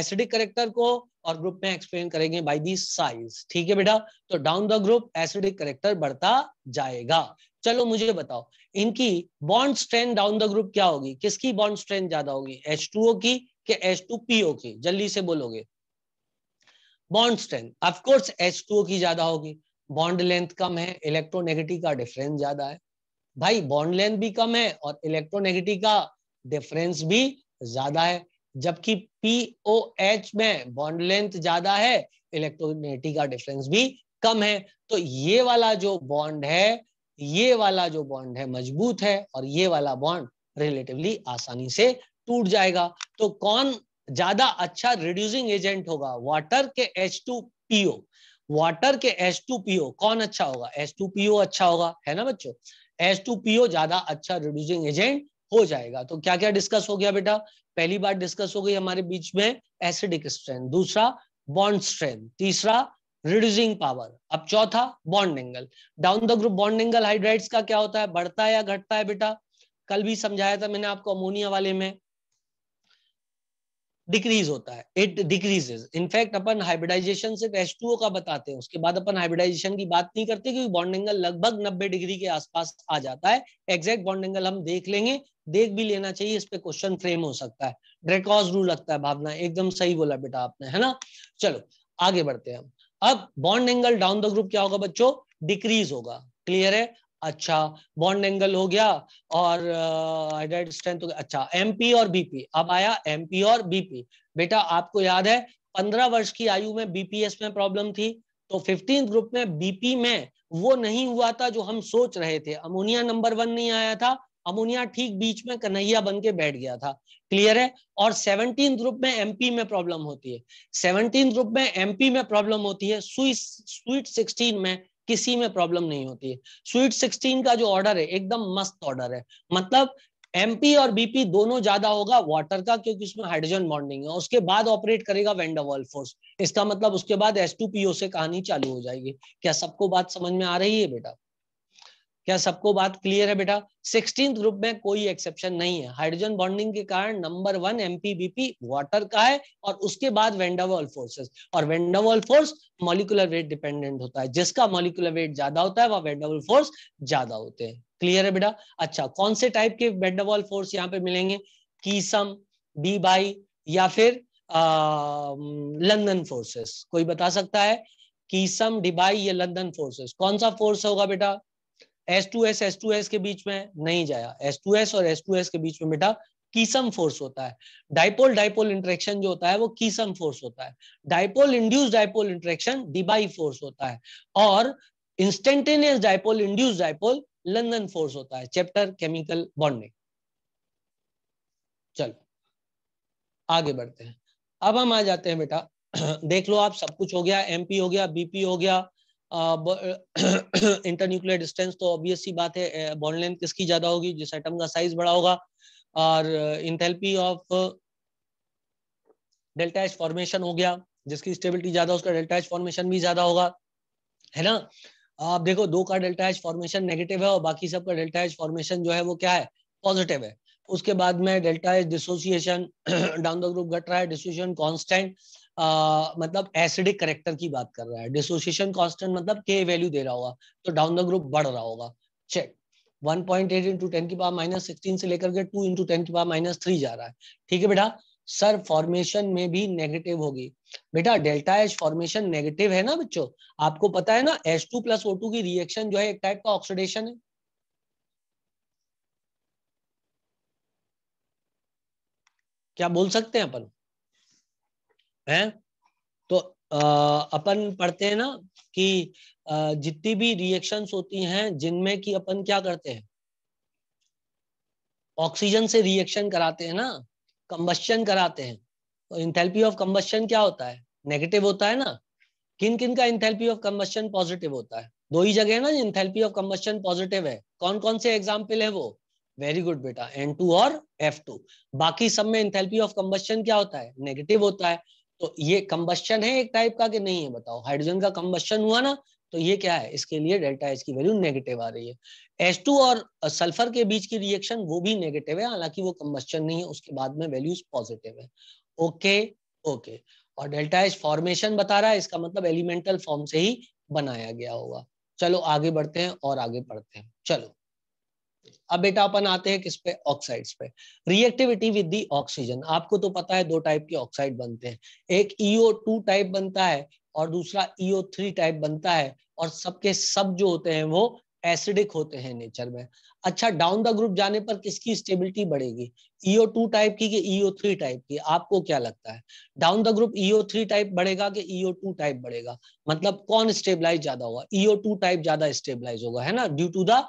एसिडिक करेक्टर को और ग्रुप में एक्सप्लेन करेंगे बाय दी साइज ठीक है बेटा तो down the group acidic character बढ़ता जाएगा चलो मुझे बताओ इनकी bond strength down the group क्या होगी किसकी बॉन्ड स्ट्रेंथ ज्यादा होगी एच की कि एच की जल्दी से बोलोगे बॉन्ड स्ट्रेंथ ऑफकोर्स एच की ज्यादा होगी बॉन्ड लेंथ कम है इलेक्ट्रोनेगेटिव का डिफरेंस ज्यादा है भाई बॉन्ड लेंथ भी कम है और इलेक्ट्रोनेगेटिव का डिफरेंस भी ज्यादा है जबकि एच में बॉन्ड लेंथ ज्यादा है इलेक्ट्रोनेगेटिव का डिफरेंस भी कम है तो ये वाला जो बॉन्ड है ये वाला जो बॉन्ड है मजबूत है और ये वाला बॉन्ड रिलेटिवली आसानी से टूट जाएगा तो कौन ज्यादा अच्छा रिड्यूसिंग एजेंट होगा वाटर के एच टू पीओ वाटर के एस टू पीओ कौन अच्छा होगा एस टू पीओ अच्छा होगा है ना बच्चों पीओ ज्यादा अच्छा रिड्यूसिंग एजेंट हो जाएगा तो क्या क्या डिस्कस हो गया बेटा पहली बार डिस्कस हो गई हमारे बीच में एसिडिक स्ट्रेंथ दूसरा बॉन्ड स्ट्रेंथ तीसरा रिड्यूसिंग पावर अब चौथा bond angle down the group bond angle hydrides का क्या होता है बढ़ता है या घटता है बेटा कल भी समझाया था मैंने आपको अमोनिया वाले में डिक्रीज होता है इट डिक्रीजेज इनफैक्ट अपन हाइब्रिडाइजेशन सिर्फ एच का बताते हैं उसके बाद अपन हाइब्रिडाइजेशन की बात नहीं करते क्योंकि बॉन्ड एंगल लगभग 90 डिग्री के आसपास आ जाता है एग्जैक्ट बॉन्ड एंगल हम देख लेंगे देख भी लेना चाहिए इस पे क्वेश्चन फ्रेम हो सकता है ड्रेकॉज रूल लगता है भावना एकदम सही बोला बेटा आपने है ना चलो आगे बढ़ते हैं हम अब bond angle down the group क्या होगा बच्चों डिक्रीज होगा क्लियर है अच्छा बॉन्ड एंगल हो गया और हाइड्राइड uh, स्ट्रेंथ हो गया अच्छा एमपी और बीपी अब आया एमपी और बीपी बेटा आपको याद है पंद्रह वर्ष की आयु में बीपीएस में प्रॉब्लम थी तो फिफ्टीन ग्रुप में बीपी में वो नहीं हुआ था जो हम सोच रहे थे अमोनिया नंबर वन नहीं आया था अमोनिया ठीक बीच में कन्हैया बन के बैठ गया था क्लियर है और सेवनटीन ग्रुप में एमपी में प्रॉब्लम होती है सेवनटीन ग्रुप में एमपी में प्रॉब्लम होती है स्वीट सिक्सटीन में किसी में प्रॉब्लम नहीं होती है स्वीट सिक्सटीन का जो ऑर्डर है एकदम मस्त ऑर्डर है मतलब एमपी और बीपी दोनों ज्यादा होगा वाटर का क्योंकि उसमें हाइड्रोजन बॉन्डिंग है उसके बाद ऑपरेट करेगा वेंडावॉल फोर्स इसका मतलब उसके बाद एस टू पीओ से कहानी चालू हो जाएगी क्या सबको बात समझ में आ रही है बेटा क्या सबको बात क्लियर है बेटा सिक्सटीन ग्रुप में कोई एक्सेप्शन नहीं है हाइड्रोजन बॉन्डिंग के कारण नंबर वन एमपीबीपी वाटर का है और उसके बाद वेंडावॉल फोर्सेस और van der Waals force molecular weight dependent होता है जिसका मॉलिकुलर वेट ज्यादा होता है वह वेंडावॉल फोर्स ज्यादा होते हैं क्लियर है बेटा अच्छा कौन से टाइप के वेंडावॉल फोर्स यहाँ पे मिलेंगे कीसम बी बाई या फिर लंदन फोर्सेस कोई बता सकता है कीसम डिबाई या लंदन फोर्सेस कौन सा फोर्स होगा बेटा S S S two two S के बीच में नहीं जाया एस टू एस और एस टू एस के बीच में बेटा कीसम फोर्स होता है डायपोल डाइपोल इंटरेक्शन जो होता है वो कीसम फोर्स होता है dipole induce dipole interaction Debye force होता है और instantaneous dipole induce dipole London force होता है चैप्टर केमिकल बॉन्डिंग चलो आगे बढ़ते हैं अब हम आ जाते हैं बेटा देख लो आप सब कुछ हो गया एमपी हो गया बीपी हो गया इंटरन्यूक्लियर डिस्टेंस तो ऑब्वियस सी बात है बॉन्ड लेंथ किसकी ज्यादा होगी जिस एटम का साइज बड़ा होगा और enthalpy of delta H formation हो गया जिसकी स्टेबिलिटी ज्यादा उसका डेल्टा एच फॉर्मेशन भी ज्यादा होगा है ना आप देखो दो का डेल्टा एच फॉर्मेशन नेगेटिव है और बाकी सबका डेल्टा एच फॉर्मेशन जो है वो क्या है पॉजिटिव है उसके बाद में delta H dissociation down the group घट रहा है डिसोसिएशन कांस्टेंट मतलब एसिडिक करेक्टर की बात कर रहा है डिसोसिएशन कांस्टेंट मतलब के वैल्यू दे रहा होगा तो डाउन द ग्रुप बढ़ रहा होगा चेक 1.8 इंटू टेन की पावर माइनस सिक्सटीन से लेकर के 2 इंटू टेन की पावर माइनस थ्री जा रहा है ठीक है बेटा सर फॉर्मेशन में भी नेगेटिव होगी बेटा डेल्टा एच फॉर्मेशन नेगेटिव है ना बच्चों आपको पता है ना H two plus O two की रिएक्शन जो है एक टाइप का ऑक्सीडेशन है क्या बोल सकते हैं अपन है तो आ, अपन पढ़ते हैं ना कि जितनी भी रिएक्शंस होती हैं जिनमें कि अपन क्या करते हैं ऑक्सीजन से रिएक्शन कराते हैं ना कंबस्टन कराते हैं तो इंथेल्पी ऑफ कंबस्टन क्या होता है नेगेटिव होता है ना किन किन का इंथेल्पी ऑफ कंबस्टन पॉजिटिव होता है दो ही जगह है ना इंथेल्पी ऑफ कंबस्टन पॉजिटिव है कौन कौन से एग्जाम्पल है वो वेरी गुड बेटा एन टू और एफ टू बाकी सब में इंथेल्पी ऑफ कंबस्टन क्या होता है नेगेटिव होता है तो ये कम्बस्चन है एक टाइप का कि नहीं है बताओ हाइड्रोजन का कम्बस्टन हुआ ना तो ये क्या है इसके लिए डेल्टा एच की वैल्यू नेगेटिव आ रही है एस टू और सल्फर के बीच की रिएक्शन वो भी नेगेटिव है हालांकि वो कम्बस्चन नहीं है उसके बाद में वैल्यूज पॉजिटिव है ओके ओके और डेल्टा एच फॉर्मेशन बता रहा है इसका मतलब एलिमेंटल फॉर्म से ही बनाया गया होगा चलो आगे बढ़ते हैं और आगे पढ़ते हैं चलो अब बेटा अपन आते हैं किस पे ऑक्साइड्स पे रिएक्टिविटी विद दी ऑक्सीजन आपको तो पता है दो टाइप के ऑक्साइड बनते हैं एक ईओ टू टाइप बनता है और दूसरा ईओ थ्री टाइप बनता है और सबके सब जो होते हैं वो एसिडिक होते हैं नेचर में अच्छा डाउन द ग्रुप जाने पर किसकी स्टेबिलिटी बढ़ेगी ईओ टू टाइप की कि ईओ थ्री टाइप की आपको क्या लगता है down the group E O three type बढ़ेगा कि ईओ टू टाइप बढ़ेगा मतलब कौन स्टेबलाइज ज्यादा होगा ईओ टू टाइप ज्यादा स्टेबलाइज होगा है ना due to the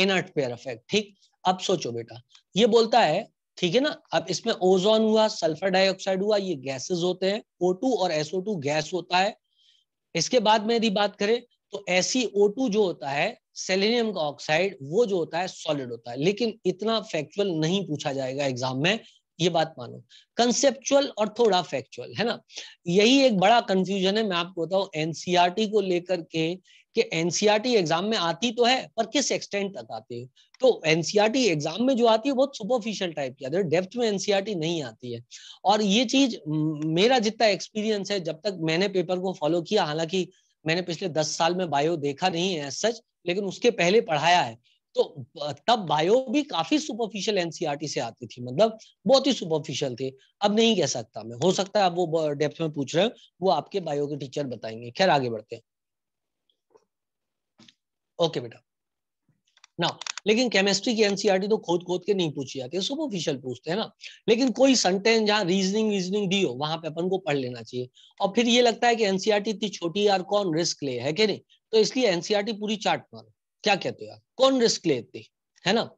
inert pair effect ठीक अब सोचो बेटा ये बोलता है ठीक है ना अब इसमें ओजोन हुआ सल्फर डाइऑक्साइड हुआ ये गैसेस होते हैं O2 और SO2 गैस होता है इसके बाद में यदि बात करें तो ऐसी O2 जो होता है सेलेनियम का ऑक्साइड वो जो होता है सॉलिड होता है लेकिन इतना फैक्चुअल नहीं पूछा जाएगा एग्जाम में ये बात मानो कंसेप्चुअल और थोड़ा फैक्चुअल है ना यही एक बड़ा कंफ्यूजन है मैं आपको बताऊं एनसीआरटी e को लेकर के कि एनसीईआरटी एग्जाम e में आती तो है पर किस एक्सटेंट तक आती है तो एनसीईआरटी एग्जाम e में जो आती है बहुत सुपरफिशियल टाइप की आती है डेप्थ में एनसीईआरटी e नहीं आती है और ये चीज मेरा जितना एक्सपीरियंस है जब तक मैंने पेपर को फॉलो किया हालांकि मैंने पिछले दस साल में बायो देखा नहीं है सच लेकिन उसके पहले पढ़ाया है तो तब बायो भी काफी सुपरफिशियल एनसीईआरटी से आती थी मतलब बहुत ही सुपरफिशियल थी अब नहीं कह सकता मैं हो सकता है आप वो डेप्थ में पूछ रहे हो वो आपके बायो के टीचर बताएंगे खैर आगे बढ़ते हैं ओके बेटा ना लेकिन केमिस्ट्री की एनसीआरटी e तो खोद खोद के नहीं पूछी जाती है सुपरफिशियल पूछते हैं ना लेकिन कोई सेंटेंस जहाँ रीजनिंग रीजनिंग दी हो वहां पे अपन को पढ़ लेना चाहिए और फिर ये लगता है कि एनसीईआरटी e इतनी छोटी यार कौन रिस्क ले है कि नहीं तो इसलिए एनसीआरटी e पूरी चार्ट मारो क्या कहते हो यार कौन रिस्क ले इतनी है ना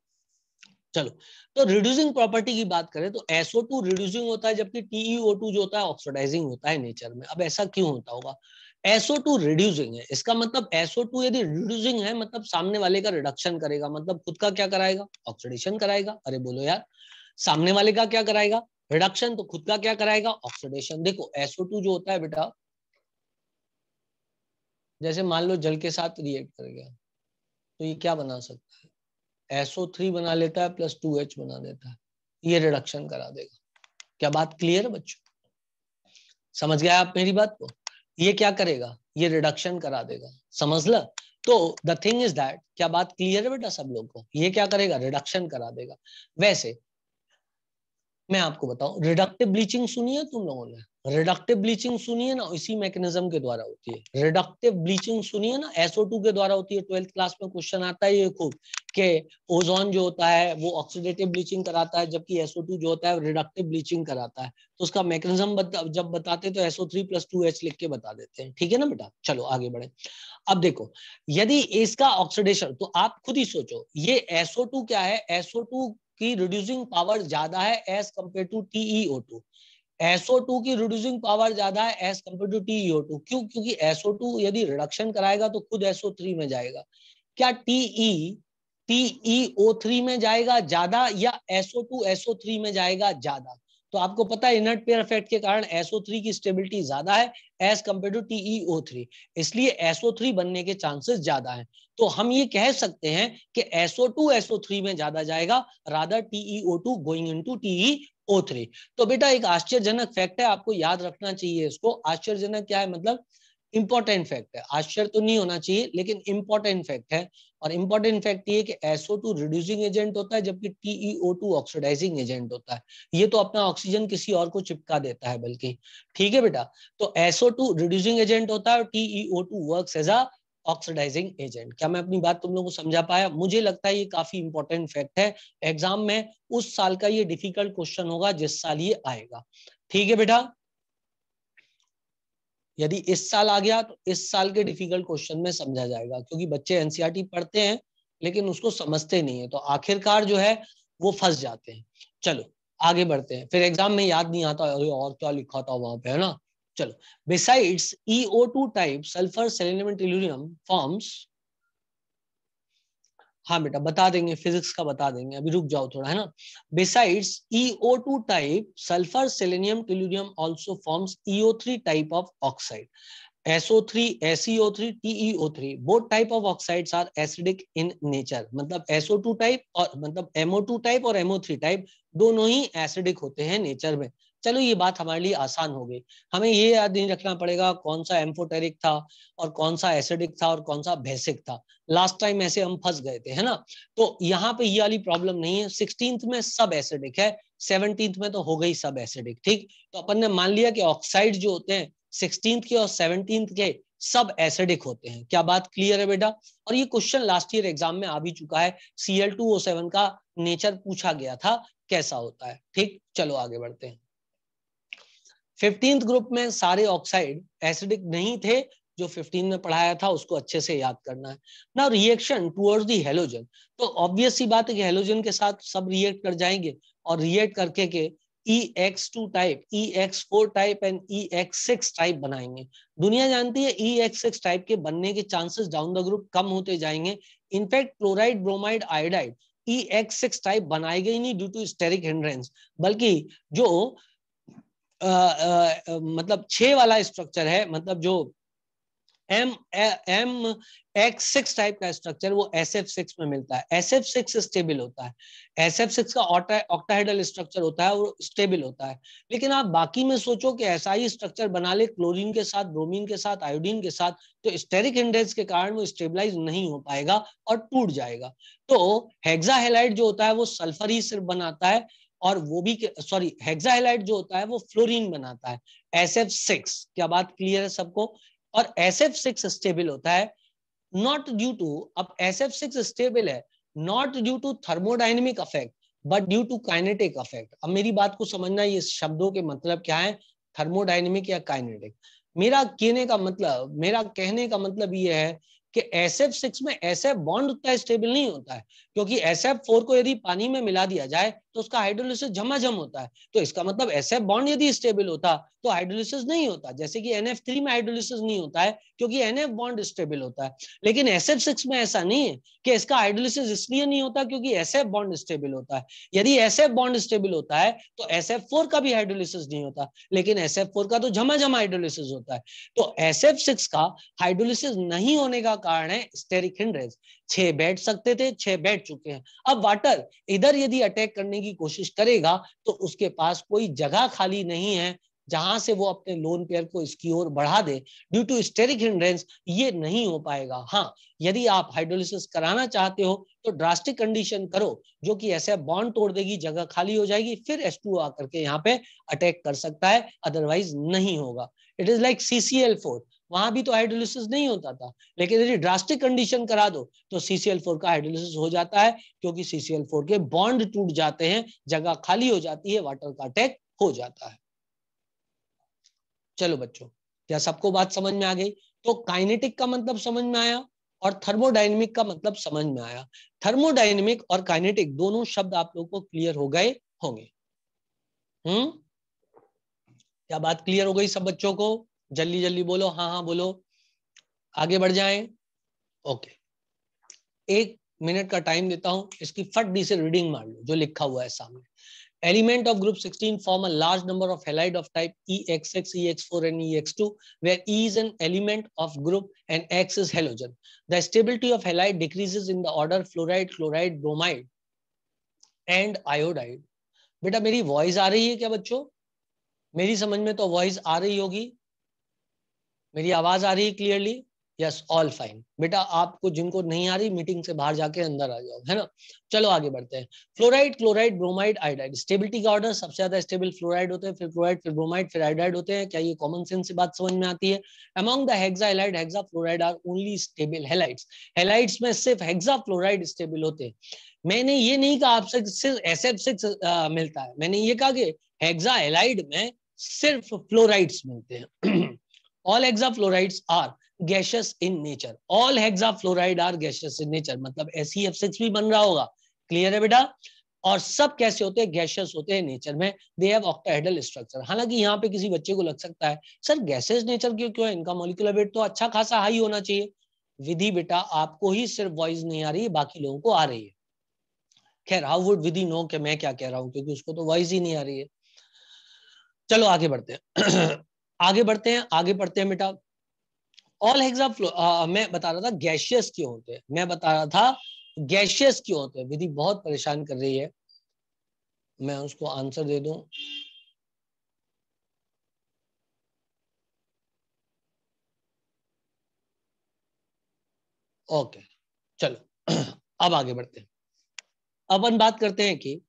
चलो तो रिड्यूसिंग प्रॉपर्टी की बात करें तो टू रिड्यूसिंग होता है जबकि TeO2 जो होता है ऑक्सीडाइजिंग होता है नेचर में अब ऐसा क्यों होता होगा एसओ टू रिड्यूसिंग है इसका मतलब एसओ टू यदि रिड्यूसिंग है मतलब सामने वाले का रिडक्शन करेगा मतलब खुद का क्या कराएगा ऑक्सीडेशन कराएगा अरे बोलो यार सामने वाले का क्या कराएगा रिडक्शन तो खुद का क्या कराएगा ऑक्सीडेशन देखो एसओ टू जो होता है बेटा जैसे मान लो जल के साथ रिएक्ट कर गया तो ये क्या बना सकता है एसओ थ्री बना लेता है प्लस टू एच बना देता है ये रिडक्शन करा देगा क्या बात क्लियर है बच्चों समझ गया आप मेरी बात को तो? ये क्या करेगा ये रिडक्शन करा देगा समझ ल तो द थिंग इज दैट क्या बात क्लियर है बेटा सब लोग को ये क्या करेगा रिडक्शन करा देगा वैसे मैं आपको बताऊं रिडक्टिव ब्लीचिंग सुनी है तुम लोगों ने रिडक्टिव ब्लीचिंग सुनिए ना इसी मैकेनिज्म के द्वारा होती है रिडक्टिव ब्लीचिंग सुनिए ना एसओ टू के द्वारा होती है ट्वेल्थ क्लास में क्वेश्चन आता है ये खूब के ओजोन जो होता है वो ऑक्सीडेटिव ब्लीचिंग कराता है जबकि एसओ टू जो होता है रिडक्टिव ब्लीचिंग कराता है तो उसका मैकेनिज्म बत, जब बताते तो S O three plus two H लिख के बता देते हैं ठीक है ना बेटा चलो आगे बढ़े अब देखो यदि इसका ऑक्सीडेशन तो आप खुद ही सोचो ये SO2 क्या है SO2 की रिड्यूसिंग पावर ज्यादा है as compare to T E O two S O two की रिड्यूसिंग पावर ज्यादा है as compare to T two क्यों क्योंकि एसओ टू यदि रिडक्शन कराएगा तो खुद एसओ थ्री में जाएगा क्या टीई ओ थ्री में जाएगा ज्यादा या एसओ टू एसओ थ्री में जाएगा ज्यादा तो आपको पता है इनर्ट पेयर इफेक्ट के कारण एसओ थ्री की स्टेबिलिटी ज्यादा है as compare to T E O three इसलिए एसओ थ्री बनने के चांसेस ज्यादा है तो हम ये कह सकते हैं कि एसओ टू एसओ थ्री में ज्यादा जाएगा rather T E O two going into T E O3 तो बेटा एक आश्चर्यजनक फैक्ट है आपको याद रखना चाहिए इसको आश्चर्यजनक क्या है मतलब इंपॉर्टेंट फैक्ट है आश्चर्य तो नहीं होना चाहिए लेकिन इंपॉर्टेंट फैक्ट है और इंपॉर्टेंट फैक्ट ये कि SO2 रिड्यूसिंग एजेंट होता है जबकि TeO2 ऑक्सीडाइजिंग एजेंट होता है ये तो अपना ऑक्सीजन किसी और को चिपका देता है बल्कि ठीक है बेटा तो SO2 रिड्यूसिंग एजेंट होता है और TeO2 works as a oxidizing agent क्या मैं अपनी बात तुम लोगों को समझा पाया मुझे लगता है ये काफी इंपॉर्टेंट फैक्ट है एग्जाम में उस साल का ये डिफिकल्ट क्वेश्चन होगा जिस साल ये आएगा ठीक है बेटा यदि इस साल आ गया तो इस साल के डिफिकल्ट क्वेश्चन में समझा जाएगा क्योंकि बच्चे एनसीआरटी e पढ़ते हैं लेकिन उसको समझते नहीं है तो आखिरकार जो है वो फंस जाते हैं चलो आगे बढ़ते हैं फिर एग्जाम में याद नहीं आता अरे और क्या लिखा था वहां पे है ना चलो besides E O two type sulphur and tellurium forms हाँ बेटा बता देंगे फिजिक्स का बता देंगे अभी रुक जाओ थोड़ा है ना besides E O two type sulphur selenium tellurium also forms E O three type of oxide SO3, SeO3, TeO3 both type of oxides are acidic in nature. मतलब SO2 टाइप और मतलब MO2 टाइप और MO3 टाइप दोनों ही acidic होते हैं nature में चलो ये बात हमारे लिए आसान हो गई हमें ये याद नहीं रखना पड़ेगा कौन सा एम्फोटेरिक था और कौन सा एसिडिक था और कौन सा भेसिक था लास्ट टाइम ऐसे हम फंस गए थे है ना तो यहाँ पे ये वाली प्रॉब्लम नहीं है सिक्सटीन में सब एसिडिक है सेवनटीन में तो हो गई सब एसिडिक ठीक तो अपन ने मान लिया कि ऑक्साइड जो होते हैं सिक्सटींथ के और सेवनटीन के सब एसिडिक होते हैं क्या बात क्लियर है बेटा और ये क्वेश्चन लास्ट ईयर एग्जाम में आ भी चुका है सीएल टू ओ सेवन का नेचर पूछा गया था कैसा होता है ठीक चलो आगे बढ़ते हैं फिफ्टींथ ग्रुप में सारे ऑक्साइड एसिडिक नहीं थे जो फिफ्टीन में पढ़ाया था उसको अच्छे से याद करना है ना रिएक्शन टूवर्ड दी हेलोजन तो ऑब्वियस सी बात है कि हेलोजन के साथ सब रिएक्ट कर जाएंगे और रिएक्ट करके के E X two type E X four type and E X six type बनाएंगे दुनिया जानती है ई एक्स सिक्स टाइप के बनने के चांसेस डाउन द ग्रुप कम होते जाएंगे in fact chloride bromide iodide E X six type बनाए गए नहीं ड्यू टू स्टेरिक हिंड्रेंस बल्कि जो आ, मतलब छ वाला स्ट्रक्चर है मतलब जो M M X six type का स्ट्रक्चर वो एस एफ सिक्स में मिलता है एस एफ सिक्स स्टेबल होता है एस एफ सिक्स का ऑक्टाहेडल स्ट्रक्चर होता है वो स्टेबल होता है लेकिन आप बाकी में सोचो कि ऐसा ही स्ट्रक्चर बना ले क्लोरीन के साथ ब्रोमीन के साथ आयोडीन के साथ तो स्टेरिक इंडेक्स के कारण वो स्टेबलाइज नहीं हो पाएगा और टूट जाएगा तो हेक्साहेलाइट जो होता है वो सल्फर ही सिर्फ बनाता है और वो भी सॉरी हेक्साहेलाइट जो होता है वो फ्लोरीन बनाता है एस एफ सिक्स क्या बात क्लियर है सबको और एस एफ सिक्स स्टेबल होता है नॉट ड्यू टू अब एस एफ सिक्स स्टेबल है not due to thermodynamic effect but due to kinetic effect अब मेरी बात को समझना ये शब्दों के मतलब क्या है थर्मोडाइनमिक या काइनेटिक मेरा कहने का मतलब मेरा कहने का मतलब ये है कि एस एफ सिक्स में एस एफ बॉन्ड उतना स्टेबल नहीं होता है क्योंकि एस एफ फोर को यदि पानी में मिला दिया जाए तो उसका हाइड्रोलिसिस झमाझम होता है तो इसका मतलब ऐसे बॉन्ड यदि स्टेबल होता तो हाइड्रोलिसिस नहीं होता जैसे कि एन में हाइड्रोलिसिस नहीं होता है क्योंकि एन बॉन्ड स्टेबल होता है लेकिन एस में ऐसा नहीं है कि इसका हाइड्रोलिसिस इसलिए नहीं होता क्योंकि एस बॉन्ड स्टेबल होता है यदि एस बॉन्ड स्टेबल होता है तो एस का भी हाइड्रोलिसिस नहीं होता लेकिन एस का तो झमाझम हाइड्रोलिसिस होता है तो एस का हाइड्रोलिसिस नहीं होने का कारण है स्टेरिक हिंड्रेस छह बैठ सकते थे छह बैठ चुके हैं अब वाटर इधर यदि अटैक करने की कोशिश करेगा तो उसके पास कोई जगह खाली नहीं है जहां से वो अपने लोन पेयर को इसकी ओर बढ़ा दे ड्यू टू स्टेरिक हिंड्रेंस ये नहीं हो पाएगा हाँ यदि आप हाइड्रोलिसिस कराना चाहते हो तो ड्रास्टिक कंडीशन करो जो कि ऐसे बॉन्ड तोड़ देगी जगह खाली हो जाएगी फिर एस टू आकर के यहाँ पे अटैक कर सकता है अदरवाइज नहीं होगा it is like C C L four वहां भी तो हाइड्रोलिसिस नहीं होता था लेकिन यदि ड्रास्टिक कंडीशन करा दो तो सीसीएल फोर का हाइड्रोलिसिस हो जाता है क्योंकि सीसीएल फोर के बॉन्ड टूट जाते हैं जगह खाली हो जाती है वाटर का अटैक हो जाता है चलो बच्चों क्या सबको बात समझ में आ गई तो काइनेटिक का मतलब समझ में आया और थर्मोडाइनमिक का मतलब समझ में आया थर्मोडाइनमिक और काइनेटिक दोनों शब्द आप लोग को क्लियर हो गए होंगे हम्म क्या बात क्लियर हो गई सब बच्चों को जल्दी जल्दी बोलो हाँ हाँ बोलो आगे बढ़ जाए ओके एक मिनट का टाइम देता हूं इसकी फट डी से रीडिंग मार लो जो लिखा हुआ है सामने element of group 16 form a large number of halide of type EXX EX4 and EX2 where E is an element of group and X is halogen the stability of halide decreases in the order fluoride chloride bromide and iodide बेटा मेरी voice आ रही है क्या बच्चों मेरी समझ में तो वॉइस आ रही होगी मेरी आवाज आ रही है क्लियरली यस ऑल फाइन बेटा आपको जिनको नहीं आ रही मीटिंग से बाहर जाके अंदर आ जाओ है ना चलो आगे बढ़ते हैं fluoride chloride bromide iodide stability का ऑर्डर सबसे ज्यादा स्टेबल फ्लोराइड होते हैं फिर क्लोराइड फिर ब्रोमाइड फिर आयोडाइड होते हैं क्या ये कॉमन सेंस से बात समझ में आती है among the hexafluoride are only stable halides halides में सिर्फ हेक्सा फ्लोराइड स्टेबल होते हैं मैंने ये नहीं कहा आपसे सिर्फ एस एफ सिक्स मिलता है मैंने ये कहा कि हेक्सा हेलाइड में सिर्फ फ्लोराइड्स मिलते हैं all hexafluorides are gaseous in nature all hexafluoride are gaseous in nature मतलब HCFC भी बन रहा होगा क्लियर है बेटा और सब कैसे होते हैं गैसेस होते हैं नेचर में दे हैव ऑक्टाहेड्रल स्ट्रक्चर हालांकि यहाँ पे किसी बच्चे को लग सकता है सर गैसेस नेचर क्यों क्यों है इनका मोलिकुलर वेट तो अच्छा खासा हाई होना चाहिए विधि बेटा आपको ही सिर्फ वॉइस नहीं आ रही है बाकी लोगों को आ रही है खैर हाउ वुड विधि नो के मैं क्या कह रहा हूँ क्योंकि उसको तो वॉइस ही नहीं आ रही है चलो आगे बढ़ते हैं आगे बढ़ते हैं आगे पढ़ते हैं बेटा ऑल हेक्सा मैं बता रहा था गैशियस क्यों होते हैं मैं बता रहा था गैशियस क्यों होते हैं विधि बहुत परेशान कर रही है मैं उसको आंसर दे दू ओके चलो अब आगे बढ़ते हैं अपन बात करते हैं कि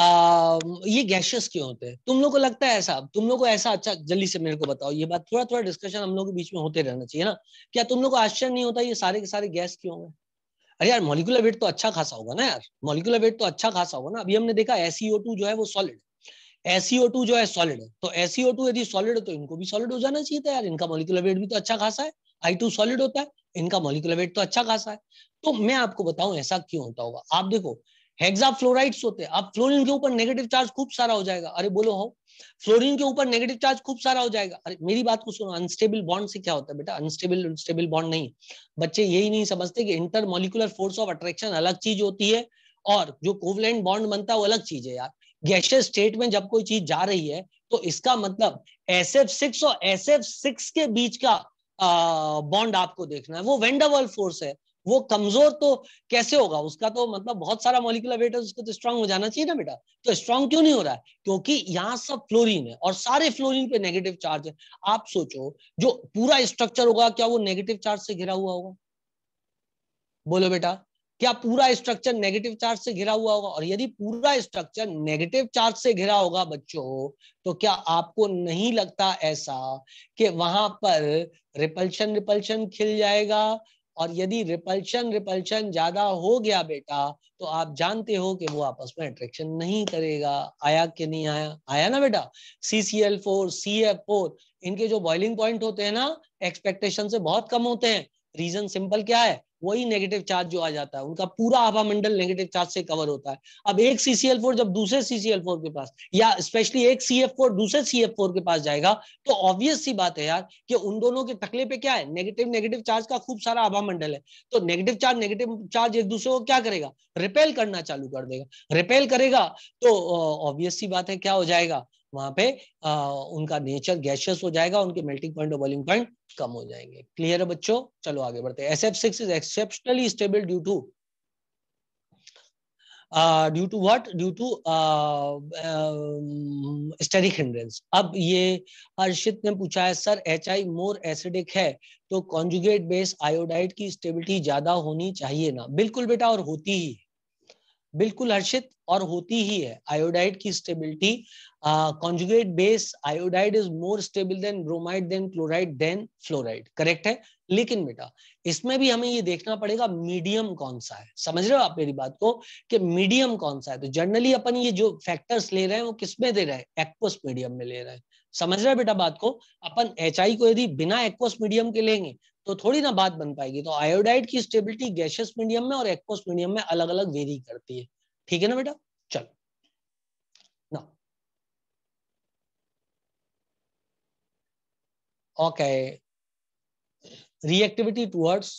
ये गैशियस क्यों होते हैं तुम लोग को लगता है साहब तुम लोग को ऐसा अच्छा जल्दी से मेरे को बताओ ये बात थोड़ा थोड़ा डिस्कशन हम लोग के बीच में होते रहना चाहिए ना क्या तुम लोग को आश्चर्य नहीं होता ये सारे के सारे गैस क्यों होंगे अरे यार मॉलिकुलर वेट तो अच्छा खासा होगा ना यार मॉलिकुलर वेट तो अच्छा खासा होगा ना अभी हमने देखा एसी e जो है वो सॉलिड एसी e जो है सॉलिड तो एसी e यदि सॉलिड है तो इनको भी सॉलिड हो जाना चाहिए था यार इनका मॉलिकुलर वेट भी तो अच्छा खासा है आई टू सॉलिड होता है इनका मॉलिकुलर वेट तो अच्छा खासा है तो मैं आपको बताऊं ऐसा क्यों होता होगा आप देखो हेक्साफ्लोराइड्स होते हैं अब फ्लोरीन के ऊपर नेगेटिव चार्ज खूब सारा हो जाएगा अरे बोलो हो फ्लोरीन के ऊपर नेगेटिव चार्ज खूब सारा हो जाएगा अरे मेरी बात को सुनो अनस्टेबल बॉन्ड से क्या होता है बेटा अनस्टेबल अनस्टेबल बॉन्ड नहीं बच्चे यही नहीं समझते कि intermolecular force of attraction अलग चीज होती है और जो कोवलैंड बॉन्ड बनता है वो अलग चीज है यार गैशियस स्टेट में जब कोई चीज जा रही है तो इसका मतलब एस एफ सिक्स और एस एफ सिक्स के बीच का बॉन्ड आपको देखना है वो वेंडावल फोर्स है वो कमजोर तो कैसे होगा उसका तो मतलब बहुत सारा मॉलिकुलर वेट है उसको तो स्ट्रांग हो जाना चाहिए ना बेटा तो स्ट्रांग क्यों नहीं हो रहा है क्योंकि यहाँ सब फ्लोरीन है और सारे फ्लोरीन पे नेगेटिव चार्ज है आप सोचो जो पूरा स्ट्रक्चर होगा क्या वो नेगेटिव चार्ज से घिरा हुआ होगा बोलो बेटा क्या पूरा स्ट्रक्चर नेगेटिव चार्ज से घिरा हुआ होगा और यदि पूरा स्ट्रक्चर नेगेटिव चार्ज से घिरा होगा बच्चों तो क्या आपको नहीं लगता ऐसा कि वहां पर रिपल्शन रिपल्शन खिल जाएगा और यदि रिपल्शन रिपल्शन ज्यादा हो गया बेटा तो आप जानते हो कि वो आपस में अट्रैक्शन नहीं करेगा आया कि नहीं आया आया ना बेटा C C L four C F four इनके जो बॉइलिंग पॉइंट होते हैं ना एक्सपेक्टेशन से बहुत कम होते हैं रीजन सिंपल क्या है वही नेगेटिव चार्ज जो आ जाता है उनका पूरा आभा मंडल नेगेटिव चार्ज से कवर होता है अब एक सीसीएल फोर जब दूसरे सीसीएल फोर के पास या स्पेशली एक सी एफ फोर दूसरे सी एफ फोर के पास जाएगा तो ऑब्वियस सी बात है यार कि उन दोनों के टकले पे क्या है नेगेटिव नेगेटिव चार्ज का खूब सारा आभा मंडल है तो नेगेटिव चार्ज नेगेटिव चार्ज एक दूसरे को क्या करेगा रिपेल करना चालू कर देगा रिपेल करेगा तो ऑब्वियस सी बात है क्या हो जाएगा वहां पे आ, उनका नेचर गैशियस हो जाएगा उनके मेल्टिंग पॉइंट और बॉइलिंग पॉइंट कम हो जाएंगे क्लियर है बच्चों चलो आगे बढ़ते हैं S F six is exceptionally stable due to due to what due to steric hindrance अब ये हर्षित ने पूछा है sir H I more acidic है तो कॉन्जुगेट बेस आयोडाइड की स्टेबिलिटी ज्यादा होनी चाहिए ना बिल्कुल बेटा और होती ही बिल्कुल हर्षित और होती ही है आयोडाइड की stability conjugate base iodide is more stable than bromide than chloride than fluoride correct है लेकिन बेटा इसमें भी हमें ये देखना पड़ेगा मीडियम कौन सा है समझ रहे हो आप मेरी बात को कि मीडियम कौन सा है तो जनरली अपन ये जो फैक्टर्स ले रहे हैं वो किसमें दे रहे हैं एक्वस मीडियम में ले रहे हैं समझ रहे बेटा बात को अपन एच को यदि बिना एक्वस मीडियम के लेंगे तो थोड़ी ना बात बन पाएगी तो आयोडाइड की स्टेबिलिटी गैशियस मीडियम में और एक्वस मीडियम में अलग अलग वेरी करती है ठीक है ना बेटा चलो ना okay reactivity towards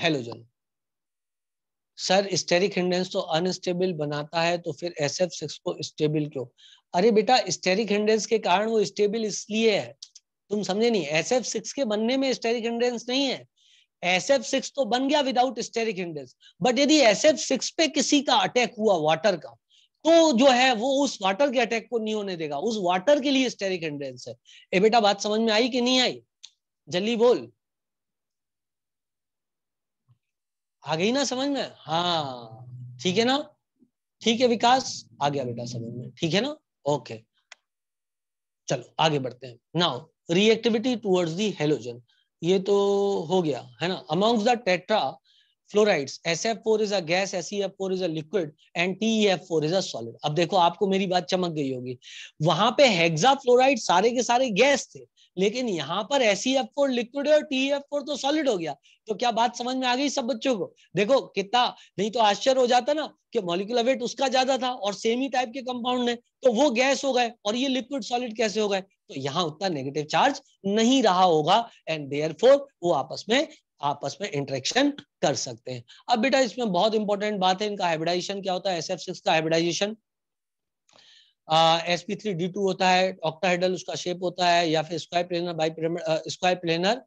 halogen sir steric hindrance तो अनस्टेबल बनाता है तो फिर एस एफ सिक्स को स्टेबल क्यों अरे बेटा स्टेरिक हिंडेंस के कारण वो स्टेबल इसलिए है तुम समझे नहीं एस एफ सिक्स के बनने में स्टेरिक हिंड्रेंस नहीं है एस एफ सिक्स तो बन गया विदाउट स्टेरिक हिंड्रेंस बट यदि एस एफ सिक्स पे किसी का अटैक हुआ वाटर का तो जो है वो उस वाटर के अटैक को नहीं होने देगा उस वाटर के लिए स्टेरिक हिंड्रेंस है ए बेटा बात समझ में आई कि नहीं आई जल्दी बोल आ गई ना समझ में हाँ ठीक है ना ठीक है विकास आ गया बेटा समझ में ठीक है ना ओके चलो आगे बढ़ते हैं now reactivity towards the halogen ये तो हो गया है ना amongst the tetrafluorides F four is a liquid and T E F four is a solid अब देखो आपको मेरी बात चमक गई होगी वहां पे हेक्सा फ्लोराइड सारे के सारे गैस थे लेकिन यहाँ पर एसी एफ फोर लिक्विड और टी एफ फोर तो सॉलिड हो गया तो क्या बात समझ में आ गई सब बच्चों को देखो कितना नहीं तो आश्चर्य हो जाता ना कि मॉलिकुलर वेट उसका ज्यादा था और सेम ही टाइप के कंपाउंड है तो वो गैस हो गए और ये लिक्विड सॉलिड कैसे हो गए तो यहाँ उतना नेगेटिव चार्ज नहीं रहा होगा एंड देयर वो आपस में आपस में इंटरेक्शन कर सकते हैं अब बेटा इसमें बहुत इंपॉर्टेंट बात है इनका हाइब्रिडाइजेशन क्या होता है एस एफ सिक्स का hybridization S P three D two होता है ऑक्टाहेडल उसका शेप होता है या फिर square planar bi square planar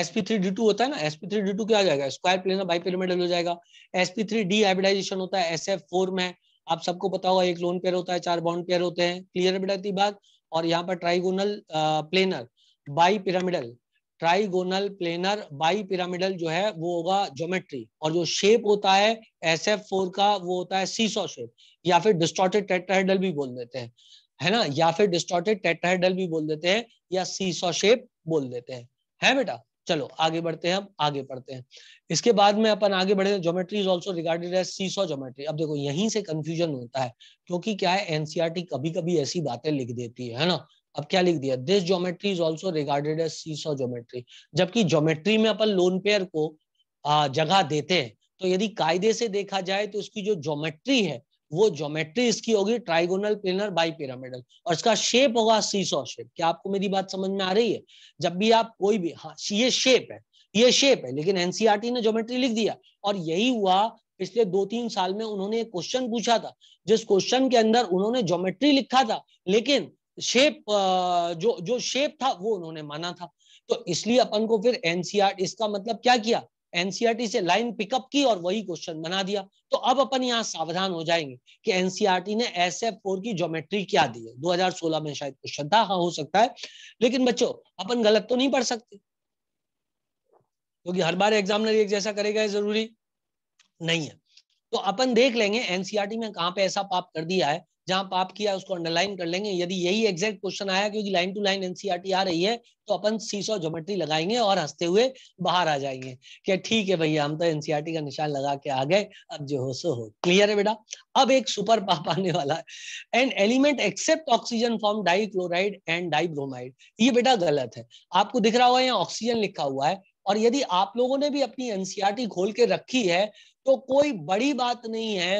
S P three D two होता है ना S P three D two क्या हो जाएगा स्क्वायर प्लेनर बाई पिरामिडल हो जाएगा S P three D hybridization होता है एस एफ फोर में आप सबको पता होगा एक लोन पेयर होता है चार बाउंड पेयर होते हैं क्लियर बेटा बात और यहाँ पर trigonal planar bipyramidal trigonal planar bipyramidal जो है वो होगा ज्योमेट्री और जो शेप होता है एस एफ फोर का वो होता है सीसो शेप या फिर डिस्टोर्टेड टेट्राहेड्रल भी बोल देते हैं है ना या फिर डिस्टोर्टेड टेट्राहेड्रल भी बोल देते हैं या सीसो शेप बोल देते हैं है बेटा चलो आगे बढ़ते हैं हम आगे पढ़ते हैं इसके बाद में अपन आगे बढ़े geometry is also regarded as seesaw geometry अब देखो यहीं से कंफ्यूजन होता है क्योंकि क्या है एनसीआरटी e कभी कभी ऐसी बातें लिख देती है ना अब क्या लिख दिया this geometry is also regarded as seesaw geometry जबकि ज्योमेट्री में अपन लोन पेयर को जगह देते हैं तो यदि कायदे से देखा जाए तो इसकी जो ज्योमेट्री है वो ज्योमेट्री इसकी होगी ट्राइगोनल प्लेनर बाई पिरामिडल और इसका शेप होगा सीसॉ शेप क्या आपको मेरी बात समझ में आ रही है जब भी आप कोई भी हाँ ये शेप है ये शेप है लेकिन एनसीआरटी e ने ज्योमेट्री लिख दिया और यही हुआ पिछले दो तीन साल में उन्होंने एक क्वेश्चन पूछा था जिस क्वेश्चन के अंदर उन्होंने ज्योमेट्री लिखा था लेकिन शेप uh, जो जो शेप था वो उन्होंने माना था तो इसलिए अपन को फिर एनसीआर इसका e मतलब क्या किया एनसीआरटी से लाइन पिकअप की और वही क्वेश्चन बना दिया तो अब अपन यहाँ सावधान हो जाएंगे कि एनसीआरटी e ने एस एफ फोर की ज्योमेट्री क्या दी है 2016 में शायद क्वेश्चन था हाँ हो सकता है लेकिन बच्चों अपन गलत तो नहीं पढ़ सकते क्योंकि तो हर बार एग्जामिनर एक जैसा करेगा जरूरी नहीं है तो अपन देख लेंगे एनसीआरटी e में कहा पे ऐसा पाप कर दिया है जहां पाप किया उसको अंडरलाइन कर लेंगे यदि यही एग्जैक्ट क्वेश्चन आया क्योंकि लाइन टू लाइन एनसीआरटी आ रही है तो अपन सीसो ज्योमेट्री लगाएंगे और हंसते हुए बाहर आ जाएंगे क्या ठीक है भैया हम तो एनसीआरटी e का निशान लगा के आ गए अब जो हो सो हो क्लियर है बेटा अब एक सुपर पाप आने वाला है and element except oxygen form dichloride and dibromide ये बेटा गलत है आपको दिख रहा होगा यहाँ ऑक्सीजन लिखा हुआ है और यदि आप लोगों ने भी अपनी एनसीआरटी e खोल के रखी है तो कोई बड़ी बात नहीं है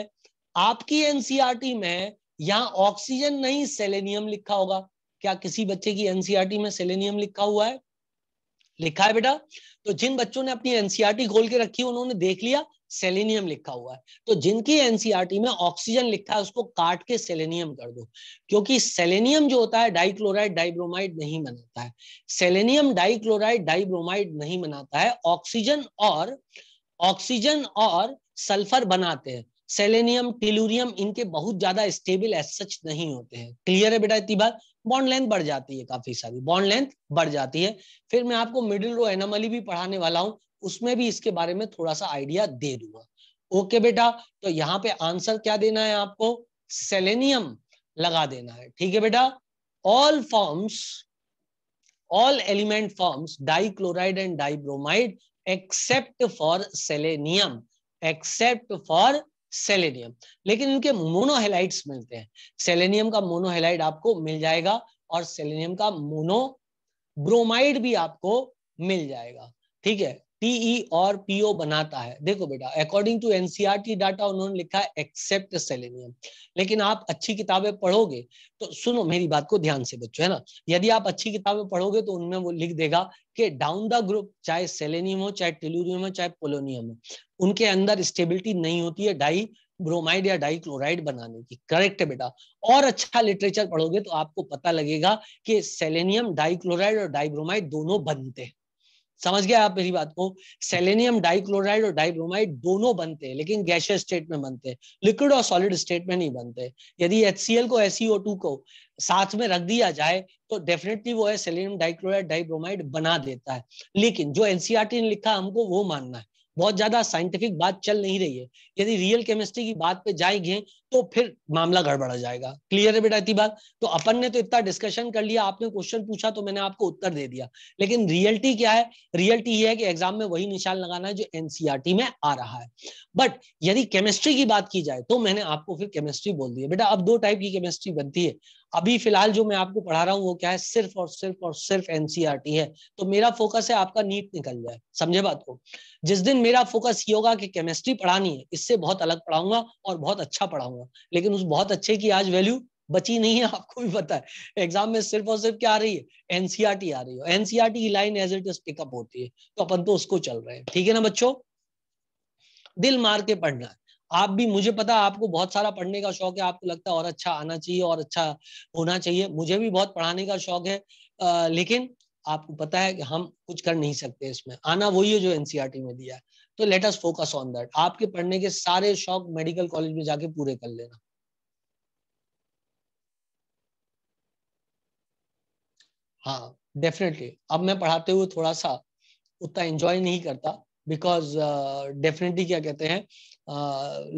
आपकी एनसीआरटी e में यहाँ ऑक्सीजन नहीं सेलेनियम लिखा होगा क्या किसी बच्चे की एनसीआरटी e में सेलेनियम लिखा हुआ है लिखा है बेटा तो जिन बच्चों ने अपनी एनसीआरटी e खोल के रखी उन्होंने देख लिया सेलेनियम लिखा हुआ है तो जिनकी एनसीआरटी e में ऑक्सीजन लिखा है उसको काट के सेलेनियम कर दो क्योंकि सेलेनियम जो होता है डाइक्लोराइड डाइब्रोमाइड नहीं बनाता है सेलेनियम डाइक्लोराइड डाइब्रोमाइड नहीं बनाता है ऑक्सीजन और ऑक्सीजन और सल्फर बनाते हैं सेलेनियम टिलूरियम इनके बहुत ज्यादा स्टेबल एस सच नहीं होते हैं क्लियर है बेटा इतनी बात बॉन्ड लेंथ बढ़ जाती है काफी सारी बॉन्ड लेंथ बढ़ जाती है फिर मैं आपको मिडिल रो एनामली भी पढ़ाने वाला हूँ उसमें भी इसके बारे में थोड़ा सा आइडिया दे दूंगा ओके बेटा तो यहाँ पे आंसर क्या देना है आपको सेलेनियम लगा देना है ठीक है बेटा all forms all element forms dichloride and dibromide except for selenium except for selenium लेकिन इनके मोनोहेलाइट्स मिलते हैं सेलेनियम का मोनोहेलाइट आपको मिल जाएगा और सेलेनियम का मोनो ब्रोमाइड भी आपको मिल जाएगा ठीक है टीई e और पीओ बनाता है देखो बेटा अकॉर्डिंग टू एनसीईआरटी डाटा उन्होंने लिखा है एक्सेप्ट सेलेनियम लेकिन आप अच्छी किताबें पढ़ोगे तो सुनो मेरी बात को ध्यान से बच्चों है ना यदि आप अच्छी किताबें पढ़ोगे तो उनमें वो लिख देगा कि डाउन द ग्रुप चाहे सेलेनियम हो चाहे टेलूरियम हो चाहे पोलोनियम हो उनके अंदर स्टेबिलिटी नहीं होती है डाई ब्रोमाइड या डाइक्लोराइड बनाने की करेक्ट है बेटा और अच्छा लिटरेचर पढ़ोगे तो आपको पता लगेगा कि सेलेनियम डाइक्लोराइड और डाइब्रोमाइड दोनों बनते हैं समझ गया आप मेरी बात को सेलेनियम डाइक्लोराइड और डाइब्रोमाइड दोनों बनते हैं लेकिन गैशियस स्टेट में बनते हैं लिक्विड और सॉलिड स्टेट में नहीं बनते यदि एच को टू को साथ में रख दिया जाए तो डेफिनेटली वो है सेलेनियम डाइक्लोराइड डाइब्रोमाइड बना देता है लेकिन जो एनसीआरटी e ने लिखा हमको वो मानना है बहुत ज्यादा साइंटिफिक बात चल नहीं रही है यदि रियल केमिस्ट्री की बात पे जाएंगे तो फिर मामला गड़बड़ा जाएगा क्लियर है बेटा इतनी बात तो अपन ने तो इतना डिस्कशन कर लिया आपने क्वेश्चन पूछा तो मैंने आपको उत्तर दे दिया लेकिन रियलिटी क्या है रियलिटी ये है कि एग्जाम में वही निशान लगाना है जो एनसीआरटी e में आ रहा है बट यदि केमिस्ट्री की बात की जाए तो मैंने आपको फिर केमिस्ट्री बोल दी है बेटा अब दो टाइप की केमिस्ट्री बनती है अभी फिलहाल जो मैं आपको पढ़ा रहा हूँ वो क्या है सिर्फ और सिर्फ और सिर्फ एनसीआरटी e है तो मेरा फोकस है आपका नीट निकल जाए समझे बात को जिस दिन मेरा फोकस ये होगा कि केमिस्ट्री पढ़ानी है इससे बहुत अलग पढ़ाऊंगा और बहुत अच्छा पढ़ाऊंगा होगा लेकिन उस बहुत अच्छे की आज वैल्यू बची नहीं है आपको भी पता है एग्जाम में सिर्फ और सिर्फ क्या आ रही है एनसीआरटी e आ रही है एनसीआरटी e की line as it is pickup होती है तो अपन तो उसको चल रहे हैं ठीक है ना बच्चों दिल मार के पढ़ना है आप भी मुझे पता है आपको बहुत सारा पढ़ने का शौक है आपको लगता है और अच्छा आना चाहिए और अच्छा होना चाहिए मुझे भी बहुत पढ़ाने का शौक है आ, लेकिन आपको पता है कि हम कुछ कर नहीं सकते इसमें आना वही है जो एनसीआरटी e में दिया है तो let us focus on that आपके पढ़ने के सारे शौक मेडिकल कॉलेज में जाके पूरे कर लेना हाँ डेफिनेटली अब मैं पढ़ाते हुए थोड़ा सा उतना एंजॉय नहीं करता बिकॉज डेफिनेटली uh, क्या कहते हैं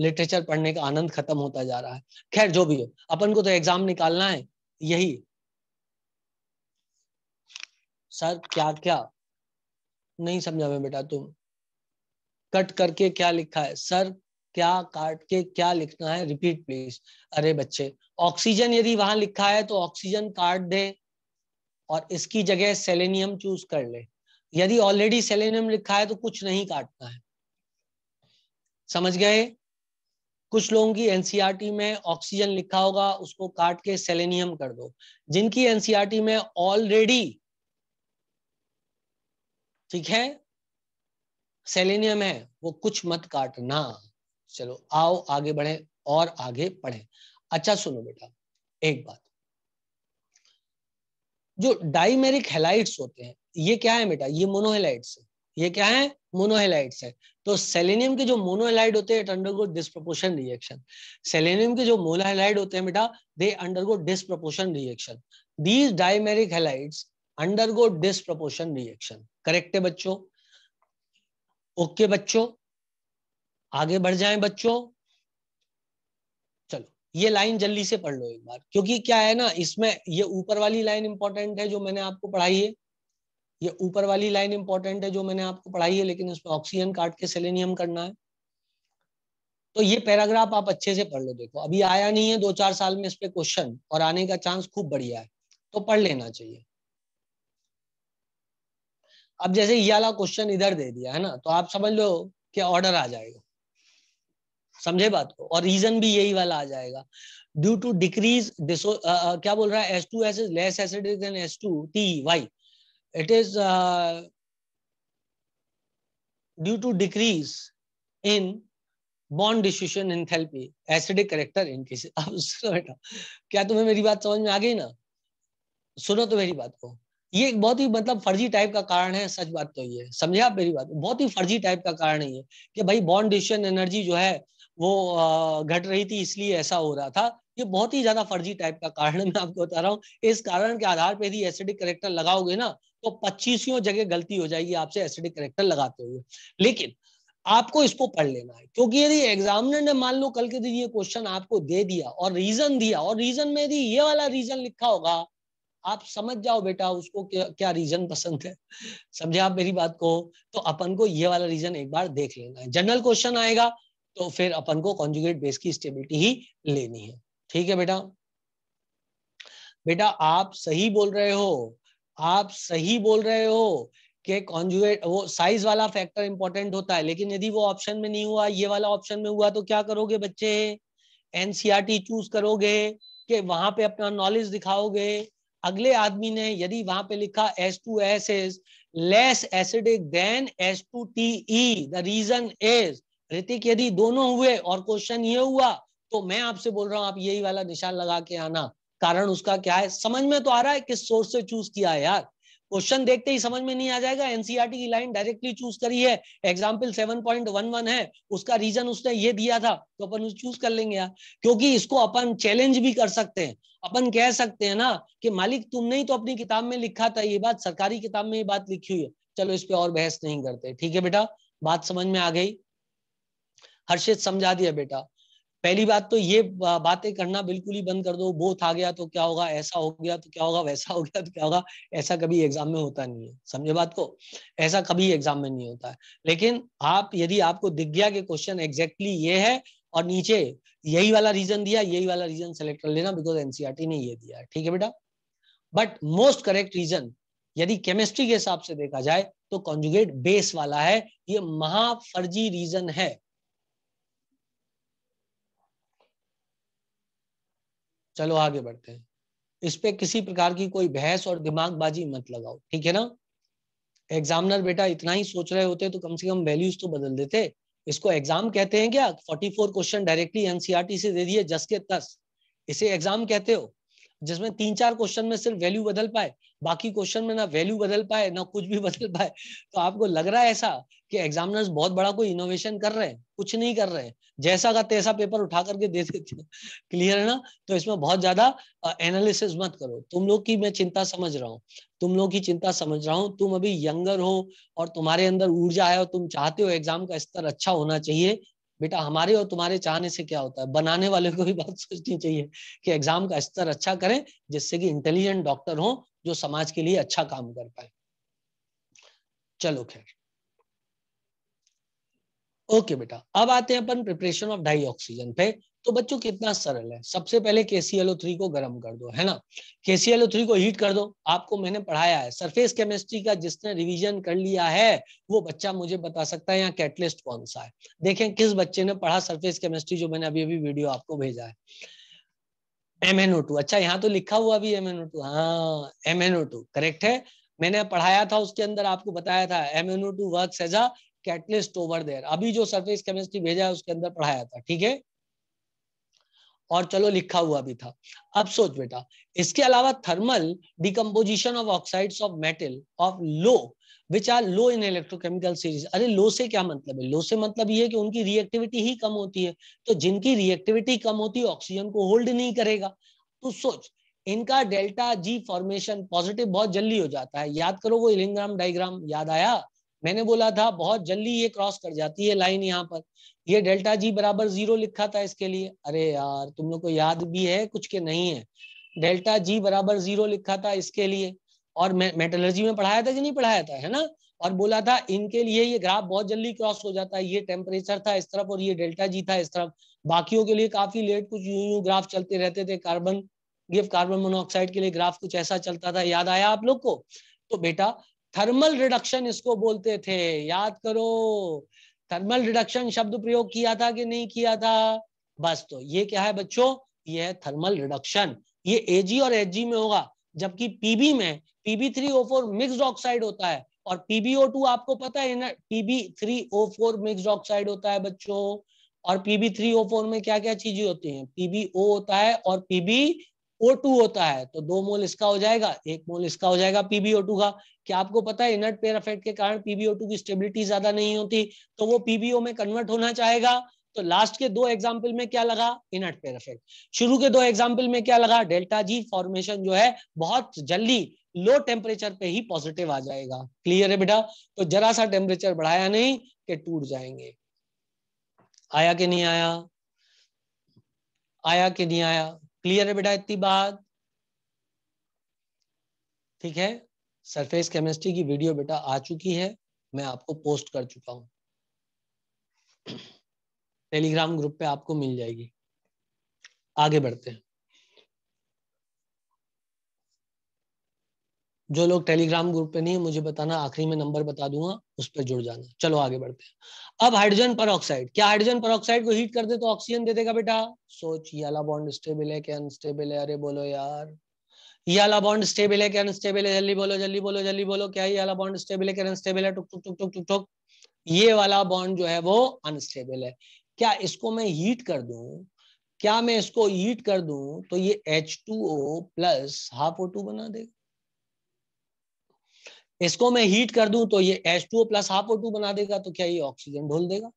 लिटरेचर uh, पढ़ने का आनंद खत्म होता जा रहा है खैर जो भी हो अपन को तो एग्जाम निकालना है यही सर क्या क्या नहीं समझा मैं बेटा तुम कट करके क्या लिखा है सर क्या काट के क्या लिखना है रिपीट प्लीज अरे बच्चे ऑक्सीजन यदि वहां लिखा है तो ऑक्सीजन काट दे और इसकी जगह सेलेनियम चूज कर ले यदि ऑलरेडी सेलेनियम लिखा है तो कुछ नहीं काटना है समझ गए कुछ लोगों की एनसीईआरटी e में ऑक्सीजन लिखा होगा उसको काट के सेलेनियम कर दो जिनकी एनसीईआरटी e में ऑलरेडी ठीक है सेलेनियम है वो कुछ मत काटना चलो आओ आगे बढ़े और आगे पढ़े अच्छा सुनो बेटा एक बात जो डाइमेरिक हेलाइट्स होते हैं ये क्या है बेटा ये मोनोहेलाइट्स है ये क्या है मोनोहेलाइट्स है तो सेलेनियम के जो मोनोहेलाइड होते हैं अंडरगो डिस्प्रोपोर्शन रिएक्शन सेलेनियम के जो मोनोहेलाइड होते हैं बेटा they undergo disproportion reaction these dimeric halides undergo disproportion reaction correct है बच्चों ओके बच्चों आगे बढ़ जाएं बच्चों चलो ये लाइन जल्दी से पढ़ लो एक बार क्योंकि क्या है ना इसमें ये ऊपर वाली लाइन इंपॉर्टेंट है जो मैंने आपको पढ़ाई है ये ऊपर वाली लाइन इंपॉर्टेंट है जो मैंने आपको पढ़ाई है लेकिन उसमें ऑक्सीजन काट के सेलेनियम करना है तो ये पैराग्राफ आप अच्छे से पढ़ लो देखो अभी आया नहीं है दो चार साल में इस पे क्वेश्चन और आने का चांस खूब बढ़िया है तो पढ़ लेना चाहिए अब जैसे ये वाला क्वेश्चन इधर दे दिया है ना तो आप समझ लो कि ऑर्डर आ जाएगा समझे बात को और रीजन भी यही वाला आ जाएगा ड्यू टू डिक्रीज क्या बोल रहा है S two S is less acidic than S two T why it is due to decrease in bond dissociation enthalpy acidic character in case अब सुनो बेटा क्या तुम्हें मेरी बात समझ में आ गई ना सुनो तो मेरी बात को ये एक बहुत ही मतलब फर्जी टाइप का कारण है सच बात तो ये समझे आप मेरी बात बहुत ही फर्जी टाइप का कारण है ये कि भाई बॉन्ड डिशन एनर्जी जो है वो घट रही थी इसलिए ऐसा हो रहा था ये बहुत ही ज्यादा फर्जी टाइप का कारण है मैं आपको बता रहा हूँ इस कारण के आधार पर यदि एसिडिक करेक्टर लगाओगे ना तो पच्चीसियों जगह गलती हो जाएगी आपसे एसिडिक करेक्टर लगाते हुए लेकिन आपको इसको पढ़ लेना है क्योंकि यदि एग्जामिनर ने मान लो कल के दिन ये क्वेश्चन आपको दे दिया और रीजन दिया और रीजन में यदि ये वाला रीजन लिखा होगा आप समझ जाओ बेटा उसको क्या, क्या रीजन पसंद है समझे आप मेरी बात को तो अपन को ये वाला रीजन एक बार देख लेना है जनरल क्वेश्चन आएगा तो फिर अपन को कॉन्जुगेट बेस की स्टेबिलिटी ही लेनी है ठीक है बेटा बेटा आप सही बोल रहे हो आप सही बोल रहे हो कि कॉन्जुगेट वो साइज वाला फैक्टर इंपॉर्टेंट होता है लेकिन यदि वो ऑप्शन में नहीं हुआ ये वाला ऑप्शन में हुआ तो क्या करोगे बच्चे एनसीआरटी चूज e करोगे कि वहां पे अपना नॉलेज दिखाओगे अगले आदमी ने यदि वहां पे लिखा S two S is less acidic than S two T E the reason is Hrithik यदि दोनों हुए और क्वेश्चन ये हुआ तो मैं आपसे बोल रहा हूं आप यही वाला निशान लगा के आना कारण उसका क्या है समझ में तो आ रहा है किस सोर्स से चूज किया है यार क्वेश्चन देखते ही समझ में नहीं आ जाएगा एनसीआरटी e की लाइन डायरेक्टली चूज करी है example seven point one one है उसका रीजन उसने ये दिया था तो अपन उसे चूज कर लेंगे यार क्योंकि इसको अपन चैलेंज भी कर सकते हैं अपन कह सकते हैं ना कि मालिक तुमने ही तो अपनी किताब में लिखा था ये बात सरकारी किताब में ये बात लिखी हुई है चलो इस पर और बहस नहीं करते ठीक है बेटा बात समझ में आ गई हर्षित समझा दिया बेटा पहली बात तो ये बातें करना बिल्कुल ही बंद कर दो वो था गया तो क्या होगा ऐसा हो गया तो क्या होगा वैसा हो गया तो क्या होगा ऐसा कभी एग्जाम में होता नहीं है समझे बात को ऐसा कभी एग्जाम में नहीं होता है लेकिन आप यदि आपको दिख गया कि क्वेश्चन एग्जैक्टली ये है और नीचे यही वाला रीजन दिया यही वाला रीजन सेलेक्ट कर लेना बिकॉज एनसीआरटी e ने ये दिया ठीक है बेटा बट मोस्ट करेक्ट रीजन यदि केमिस्ट्री के हिसाब से देखा जाए तो कॉन्जुगेट बेस वाला है ये महाफर्जी रीजन है चलो आगे बढ़ते हैं इस पे किसी प्रकार की कोई बहस और दिमागबाजी मत लगाओ ठीक है ना एग्जामिनर बेटा इतना ही सोच रहे होते तो कम से कम वैल्यूज तो बदल देते इसको एग्जाम कहते हैं क्या 44 क्वेश्चन डायरेक्टली एनसीईआरटी से दे दिए जस के तस इसे एग्जाम कहते हो जिसमें तीन चार क्वेश्चन में सिर्फ वैल्यू बदल पाए बाकी क्वेश्चन में ना वैल्यू बदल पाए ना कुछ भी बदल पाए तो आपको लग रहा है ऐसा कि एग्जामिनर्स बहुत बड़ा कोई इनोवेशन कर रहे हैं कुछ नहीं कर रहे हैं जैसा का तैसा पेपर उठा करके दे देते हैं क्लियर है ना तो इसमें बहुत ज्यादा एनालिसिस मत करो तुम लोग की मैं चिंता समझ रहा हूँ तुम लोग की चिंता समझ रहा हूँ तुम अभी यंगर हो और तुम्हारे अंदर ऊर्जा है और तुम चाहते हो एग्जाम का स्तर अच्छा होना चाहिए बेटा हमारे और तुम्हारे चाहने से क्या होता है बनाने वाले को भी बात सोचनी चाहिए कि एग्जाम का स्तर अच्छा करें जिससे कि इंटेलिजेंट डॉक्टर हो जो समाज के लिए अच्छा काम कर पाए चलो खैर ओके बेटा अब आते हैं अपन प्रिपरेशन ऑफ डाई ऑक्सीजन पे तो बच्चों कितना सरल है सबसे पहले KClO3 को गर्म कर दो है ना KClO3 को हीट कर दो आपको मैंने पढ़ाया है सरफेस केमिस्ट्री का जिसने रिवीजन कर लिया है वो बच्चा मुझे बता सकता है यहाँ कैटलिस्ट कौन सा है देखें किस बच्चे ने पढ़ा सरफेस केमिस्ट्री जो मैंने अभी अभी वीडियो आपको भेजा है एम अच्छा यहाँ तो लिखा हुआ अभी एम भी टू हाँ MnO2 करेक्ट है मैंने पढ़ाया था उसके अंदर आपको बताया था M MnO2 works as a catalyst over there अभी जो सरफेस केमिस्ट्री भेजा है उसके अंदर पढ़ाया था ठीक है और चलो लिखा हुआ भी था अब सोच बेटा इसके अलावा thermal decomposition of oxides of metal of low which are low in electrochemical series अरे लो से क्या मतलब है लो से मतलब ये है कि उनकी रिएक्टिविटी ही कम होती है तो जिनकी रिएक्टिविटी कम होती है ऑक्सीजन को होल्ड नहीं करेगा तो सोच इनका डेल्टा जी फॉर्मेशन पॉजिटिव बहुत जल्दी हो जाता है याद करो वो इलिंग्राम डायग्राम याद आया मैंने बोला था बहुत जल्दी ये क्रॉस कर जाती है लाइन यहाँ पर ये डेल्टा जी बराबर जीरो लिखा था इसके लिए अरे यार तुम लोग को याद भी है कुछ के नहीं है डेल्टा जी बराबर जीरो लिखा था इसके लिए और मेटलर्जी में पढ़ाया था कि नहीं पढ़ाया था है ना और बोला था इनके लिए ये ग्राफ बहुत जल्दी क्रॉस हो जाता है ये टेम्परेचर था इस तरफ और ये डेल्टा जी था इस तरफ बाकियों के लिए काफी लेट कुछ यूं यूं ग्राफ चलते रहते थे कार्बन ये कार्बन मोनोऑक्साइड के लिए ग्राफ कुछ ऐसा चलता था याद आया आप लोग को तो बेटा थर्मल रिडक्शन इसको बोलते थे याद करो थर्मल रिडक्शन शब्द प्रयोग किया था कि नहीं किया था बस तो ये क्या है बच्चों ये है थर्मल रिडक्शन ये एजी और एच में होगा जबकि पीबी में P B three O four mix oxide होता है और पीबीओ टू आपको पता है ना P B three O four mixed oxide होता है बच्चों और पीबी थ्री ओ फोर में क्या क्या चीजें होती हैं ओ होता है और पीबी ओ टू होता है तो दो मोल इसका हो जाएगा एक मोल इसका हो जाएगा पीबीओ टू का कि आपको पता है इनर्ट पेयर इफेक्ट के कारण पीबीओ की स्टेबिलिटी ज्यादा नहीं होती तो वो पीबीओ में कन्वर्ट होना चाहेगा तो लास्ट के दो एग्जाम्पल में क्या लगा इनर्ट पेयर इफेक्ट शुरू के दो एग्जाम्पल में क्या लगा डेल्टा जी फॉर्मेशन जो है बहुत जल्दी लो टेम्परेचर पे ही पॉजिटिव आ जाएगा क्लियर है बेटा तो जरा सा टेम्परेचर बढ़ाया नहीं कि टूट जाएंगे आया कि नहीं आया आया कि नहीं आया क्लियर है बेटा इतनी बात ठीक है सरफेस केमिस्ट्री की वीडियो बेटा आ चुकी है मैं आपको पोस्ट कर चुका हूँ टेलीग्राम ग्रुप पे आपको मिल जाएगी आगे बढ़ते हैं जो लोग टेलीग्राम ग्रुप पे नहीं है मुझे बताना आखिरी में नंबर बता दूंगा उस पर जुड़ जाना चलो आगे बढ़ते हैं अब हाइड्रोजन परऑक्साइड क्या हाइड्रोजन परऑक्साइड को हीट कर दे तो ऑक्सीजन दे देगा बेटा सोच ये बॉन्ड स्टेबल है क्या अनस्टेबल है अरे बोलो यार ये वाला बॉन्ड स्टेबल है क्या अनस्टेबल है जल्दी बोलो जल्दी बोलो जल्दी बोलो क्या ये वाला बॉन्ड स्टेबल है क्या अनस्टेबल है टुक टुक टुक टुक टुक टुक ये वाला बॉन्ड जो है वो अनस्टेबल है क्या इसको मैं हीट कर दू क्या मैं इसको हीट कर दू तो ये H two O plus half O two बना देगा इसको मैं हीट कर दू तो ये H two O plus half O two बना देगा तो क्या ये ऑक्सीजन ढोल देगा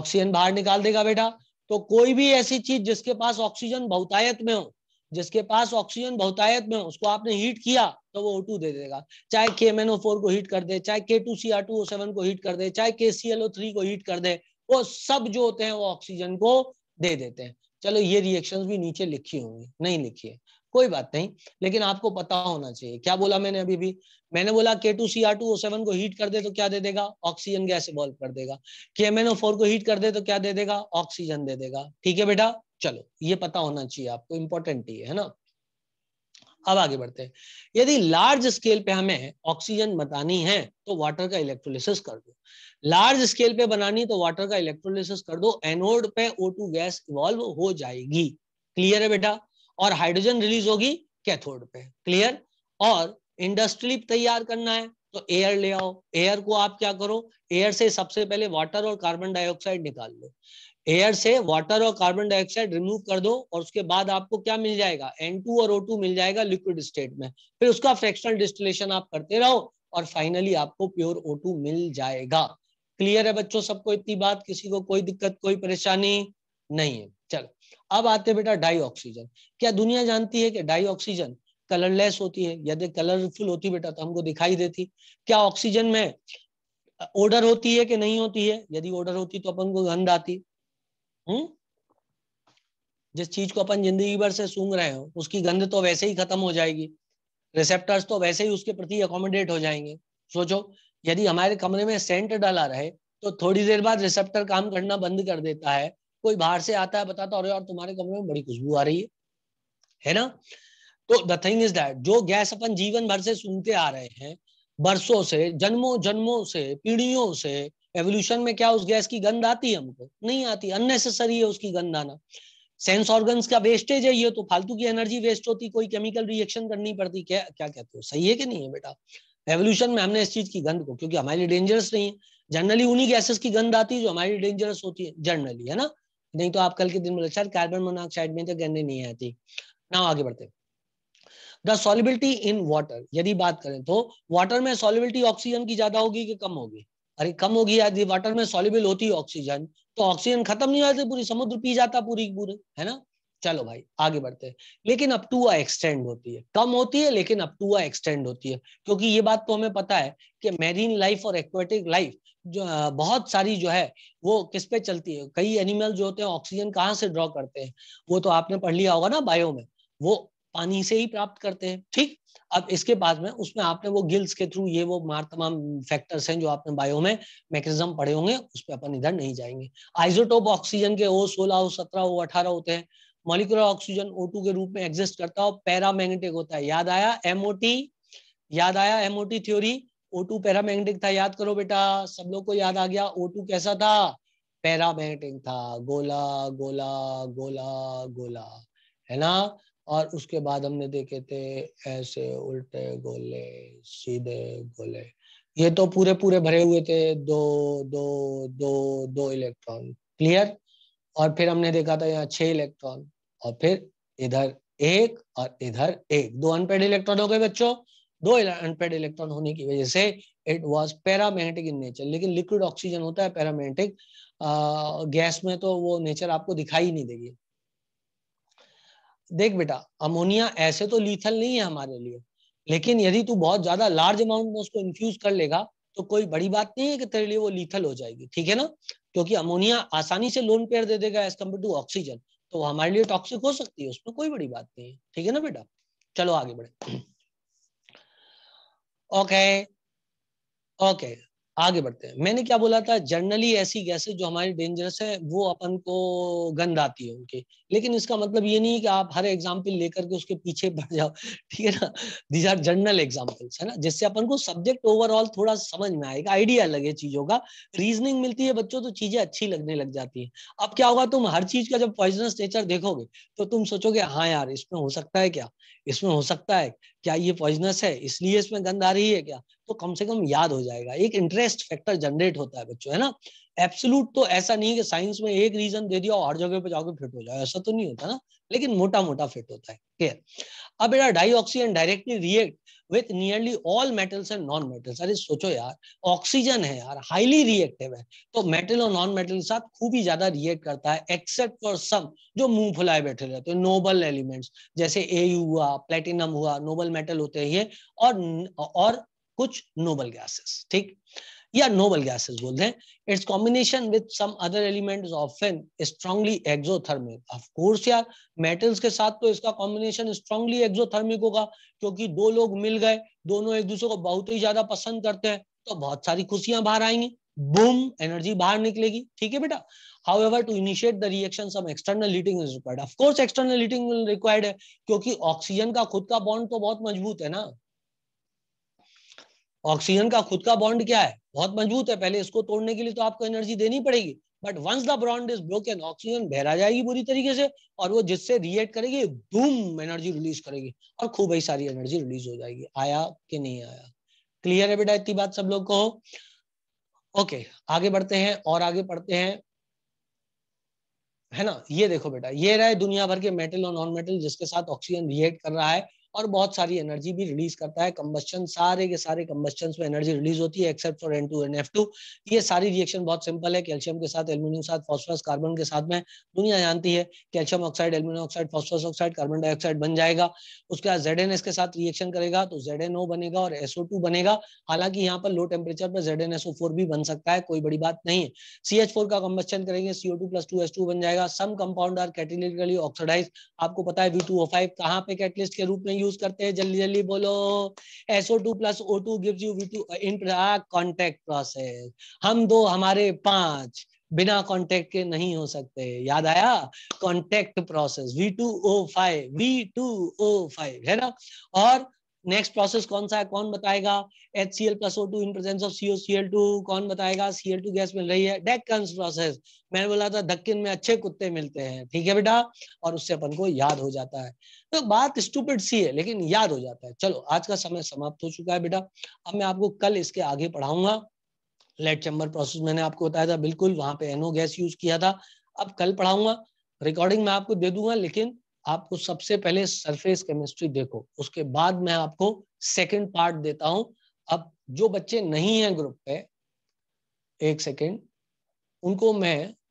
ऑक्सीजन बाहर निकाल देगा बेटा तो कोई भी ऐसी चीज जिसके पास ऑक्सीजन बहुतायत में हो जिसके पास ऑक्सीजन बहुतायत में उसको आपने हीट किया तो वो O2 दे देगा चाहे के को हीट कर दे चाहे के टू को हीट कर दे चाहे के को हीट कर दे वो सब जो होते हैं वो ऑक्सीजन को दे देते हैं चलो ये रिएक्शन भी नीचे लिखी होंगी नहीं लिखी है कोई बात नहीं लेकिन आपको पता होना चाहिए क्या बोला मैंने अभी भी मैंने बोला K two C R two O seven को हीट कर दे तो क्या दे देगा ऑक्सीजन गैस इवॉल्व कर देगा के एम एन ओ फोर को हीट कर दे तो क्या दे देगा ऑक्सीजन दे देगा ठीक है बेटा चलो ये पता होना चाहिए आपको इंपॉर्टेंट ही है ना अब आगे बढ़ते हैं यदि लार्ज स्केल पे हमें ऑक्सीजन बतानी है तो वाटर का इलेक्ट्रोलिसिस कर दो लार्ज स्केल पे बनानी तो वाटर का इलेक्ट्रोलिसिस कर दो एनोड पे ओ गैस इवॉल्व हो जाएगी क्लियर है बेटा और हाइड्रोजन रिलीज होगी कैथोड पे क्लियर और इंडस्ट्री तैयार करना है तो एयर ले आओ एयर को आप क्या करो एयर से सबसे पहले वाटर और कार्बन डाइऑक्साइड निकाल लो एयर से वाटर और कार्बन डाइऑक्साइड रिमूव कर दो और उसके बाद आपको क्या मिल जाएगा N2 और O2 मिल जाएगा लिक्विड स्टेट में फिर उसका फ्रैक्शनल डिस्टिलेशन आप करते रहो और फाइनली आपको प्योर O2 मिल जाएगा क्लियर है बच्चों सबको इतनी बात किसी को कोई दिक्कत कोई परेशानी नहीं है चलो अब आते बेटा डाई ऑक्सीजन क्या दुनिया जानती है कि डाई ऑक्सीजन कलरलेस होती है यदि कलरफुल होती बेटा तो हमको दिखाई देती क्या ऑक्सीजन में ऑर्डर होती है कि नहीं होती है यदि ऑर्डर होती तो अपन को गंध आती हम्म? जिस चीज को अपन जिंदगी भर से सूंघ रहे हो उसकी गंध तो वैसे ही खत्म हो जाएगी रिसेप्टर्स तो वैसे ही उसके प्रति अकोमोडेट हो जाएंगे सोचो यदि हमारे कमरे में सेंट डाला रहे तो थोड़ी देर बाद रिसेप्टर काम करना बंद कर देता है कोई बाहर से आता है बताता अरे यार तुम्हारे कमरे में बड़ी खुशबू आ रही है है ना तो द थिंग इज दैट जो गैस अपन जीवन भर से सुनते आ रहे हैं बरसों से जन्मों जन्मों से पीढ़ियों से एवोल्यूशन में क्या उस गैस की गंध आती है हमको नहीं आती अननेसेसरी है उसकी गंध आना सेंस ऑर्गन्स का वेस्टेज है ये तो फालतू की एनर्जी वेस्ट होती कोई केमिकल रिएक्शन करनी पड़ती क्या क्या कहते हो सही है कि नहीं है बेटा एवोल्यूशन में हमने इस चीज की गंध को क्योंकि हमारे लिए डेंजरस नहीं है जनरली उन्हीं गैसेस की गंध आती है जो हमारे लिए डेंजरस होती है जनरली है ना नहीं तो आप कल के दिन में सर कार्बन मोनोऑक्साइड में तो गंदे नहीं आती ना आगे बढ़ते द सॉलिबिलिटी इन वाटर यदि बात करें तो वाटर में सॉलिबिलिटी ऑक्सीजन की ज्यादा होगी कि कम होगी अरे कम होगी यदि वाटर में सॉल्यूबल होती है ऑक्सीजन तो ऑक्सीजन खत्म नहीं होती पूरी समुद्र पी जाता पूरी पूरे है ना चलो भाई आगे बढ़ते हैं लेकिन अब टू आ एक्सटेंड होती है कम होती है लेकिन अब टू आ एक्सटेंड होती है क्योंकि ये बात तो हमें पता है कि मैरीन लाइफ और एक्वेटिक लाइफ जो बहुत सारी जो है वो किस पे चलती है कई एनिमल जो होते हैं ऑक्सीजन कहाँ से ड्रॉ करते हैं वो तो आपने पढ़ लिया होगा ना बायो में वो पानी से ही प्राप्त करते हैं ठीक अब इसके बाद में उसमें आपने वो गिल्स के थ्रू ये वो मार तमाम फैक्टर्स हैं जो आपने बायो में मैकेजम पढ़े होंगे उस पर अपन इधर नहीं जाएंगे आइजोटोप ऑक्सीजन के ओ सोलह हो सत्रह हो अठारह होते हैं मोलिकुलर ऑक्सीजन ओ के रूप में एग्जिस्ट करता है पैरा पैरामैग्नेटिक होता है याद आया एमओटी याद आया एमओटी थ्योरी टू पैरामैग्नेटिक था याद करो बेटा सब लोग को याद आ गया ओ कैसा था पैरामैग्नेटिक था गोला गोला गोला गोला है ना और उसके बाद हमने देखे थे ऐसे उल्टे गोले सीधे गोले ये तो पूरे पूरे भरे हुए थे दो दो दो दो इलेक्ट्रॉन क्लियर और फिर हमने देखा था यहाँ छह इलेक्ट्रॉन और फिर इधर एक और इधर एक दो अनपेड इलेक्ट्रॉन हो गए बच्चों दो अनपेड इलेक्ट्रॉन होने की वजह से it was paramagnetic in nature लेकिन लिक्विड ऑक्सीजन होता है पैरामैग्नेटिक गैस में तो वो नेचर आपको दिखाई नहीं देगी देख बेटा अमोनिया ऐसे तो लीथल नहीं है हमारे लिए लेकिन यदि तू बहुत ज्यादा लार्ज अमाउंट में उसको इन्फ्यूज कर लेगा तो कोई बड़ी बात नहीं है कि तेरे लिए वो लीथल हो जाएगी ठीक है ना क्योंकि अमोनिया आसानी से लोन पेयर दे देगा एज कम्पेयर टू ऑक्सीजन तो वो हमारे लिए टॉक्सिक हो सकती है उसमें कोई बड़ी बात नहीं है ठीक है ना बेटा चलो आगे बढ़े ओके ओके आगे बढ़ते हैं मैंने क्या बोला था जनरली ऐसी गैसेस जो हमारी डेंजरस है वो अपन को गंद आती है उनके लेकिन इसका मतलब ये नहीं कि आप हर एग्जाम्पल लेकर के उसके पीछे बढ़ जाओ ठीक है ना दीज आर जनरल एग्जाम्पल्स है ना जिससे अपन को सब्जेक्ट ओवरऑल थोड़ा समझ में आएगा आइडिया लगे चीजों का रीजनिंग मिलती है बच्चों तो चीजें अच्छी लगने लग जाती है अब क्या होगा तुम हर चीज का जब पॉइजनस नेचर देखोगे तो तुम सोचोगे हाँ यार इसमें हो सकता है क्या इसमें हो सकता है क्या ये पॉइजनस है इसलिए इसमें गंध आ रही है क्या तो कम से कम याद हो जाएगा एक इंटरेस्ट फैक्टर जनरेट होता है बच्चों है ना एब्सोलूट तो ऐसा नहीं है कि साइंस में एक रीजन दे दिया हर जगह पे जाके फिट हो जाए ऐसा तो नहीं होता ना लेकिन मोटा मोटा फिट होता है क्लियर अब बेटा oxygen directly react with nearly all metals and non metals अरे सोचो यार ऑक्सीजन है यार हाईली रिएक्टिव है तो मेटल और नॉन मेटल के साथ खूब ही ज्यादा रिएक्ट करता है एक्सेप्ट फॉर सम जो मुंह फुलाए बैठे रहते हैं नोबल एलिमेंट्स जैसे ए हुआ प्लेटिनम हुआ नोबल मेटल होते ही और और कुछ नोबल गैसेस ठीक या नोबल गैसेस बोलते हैं its combination with some other element often strongly exothermic of course यार मेटल्स के साथ तो इसका कॉम्बिनेशन स्ट्रांगली एक्सोथर्मिक होगा क्योंकि दो लोग मिल गए दोनों एक दूसरे को बहुत ही ज्यादा पसंद करते हैं तो बहुत सारी खुशियां बाहर आएंगी बूम एनर्जी बाहर निकलेगी ठीक है बेटा however to initiate the reaction some external heating is required of course external heating will required है क्योंकि ऑक्सीजन का खुद का बॉन्ड तो बहुत मजबूत है ना ऑक्सीजन का खुद का बॉन्ड क्या है बहुत मजबूत है पहले इसको तोड़ने के लिए तो आपको एनर्जी देनी पड़ेगी but once the bond is broken oxygen बहरा जाएगी बुरी तरीके से और वो जिससे रिएक्ट करेगी धूम एनर्जी रिलीज करेगी और खूब ही सारी एनर्जी रिलीज हो जाएगी आया कि नहीं आया क्लियर है बेटा इतनी बात सब लोग को हो ओके आगे बढ़ते हैं और आगे पढ़ते हैं है ना ये देखो बेटा ये रहा है दुनिया भर के मेटल और नॉन मेटल जिसके साथ ऑक्सीजन रिएक्ट कर रहा है और बहुत सारी एनर्जी भी रिलीज करता है कम्बस्टन सारे के सारे कम्बस्टन में एनर्जी रिलीज होती है except for N two N F two ये सारी रिएक्शन बहुत सिंपल है कैल्शियम के साथ एल्यूमिनियम साथ फॉस्फोरस कार्बन के साथ में दुनिया जानती है calcium oxide aluminium oxide phosphorus oxide carbon dioxide बन जाएगा उसके बाद जेड के साथ रिएक्शन करेगा तो जेड बनेगा और एसओ बनेगा हालांकि यहाँ पर लो टेम्परेचर पर जेड भी बन सकता है कोई बड़ी बात नहीं है सी का कम्बस्टन करेंगे CO two plus two S two बन जाएगा some compound are catalytically oxidise आपको पता है वी टू फाइव कहाँ पे कैटलिस्ट के रूप में यूज करते हैं जल्दी जल्दी बोलो SO two plus O two give you V in contact process हम दो हमारे पांच बिना कांटेक्ट के नहीं हो सकते याद आया कांटेक्ट प्रोसेस V2O5 V2O5 है ना और नेक्स्ट प्रोसेस कौन सा है कौन बताएगा H C L plus O two in presence of CO C L two कौन बताएगा सी एल टू गैस मिल रही है डेक्कन प्रोसेस मैंने बोला था दक्कन में अच्छे कुत्ते मिलते हैं ठीक है बेटा और उससे अपन को याद हो जाता है तो बात स्टूपिड सी है लेकिन याद हो जाता है चलो आज का समय समाप्त हो चुका है बेटा अब मैं आपको कल इसके आगे पढ़ाऊंगा लेट चैम्बर प्रोसेस मैंने आपको बताया था बिल्कुल वहां पे एनो गैस यूज किया था अब कल पढ़ाऊंगा रिकॉर्डिंग मैं आपको दे दूंगा लेकिन आपको सबसे पहले सरफेस केमिस्ट्री देखो उसके बाद मैं आपको सेकंड पार्ट देता हूं अब जो बच्चे नहीं हैं ग्रुप पे एक सेकंड उनको मैं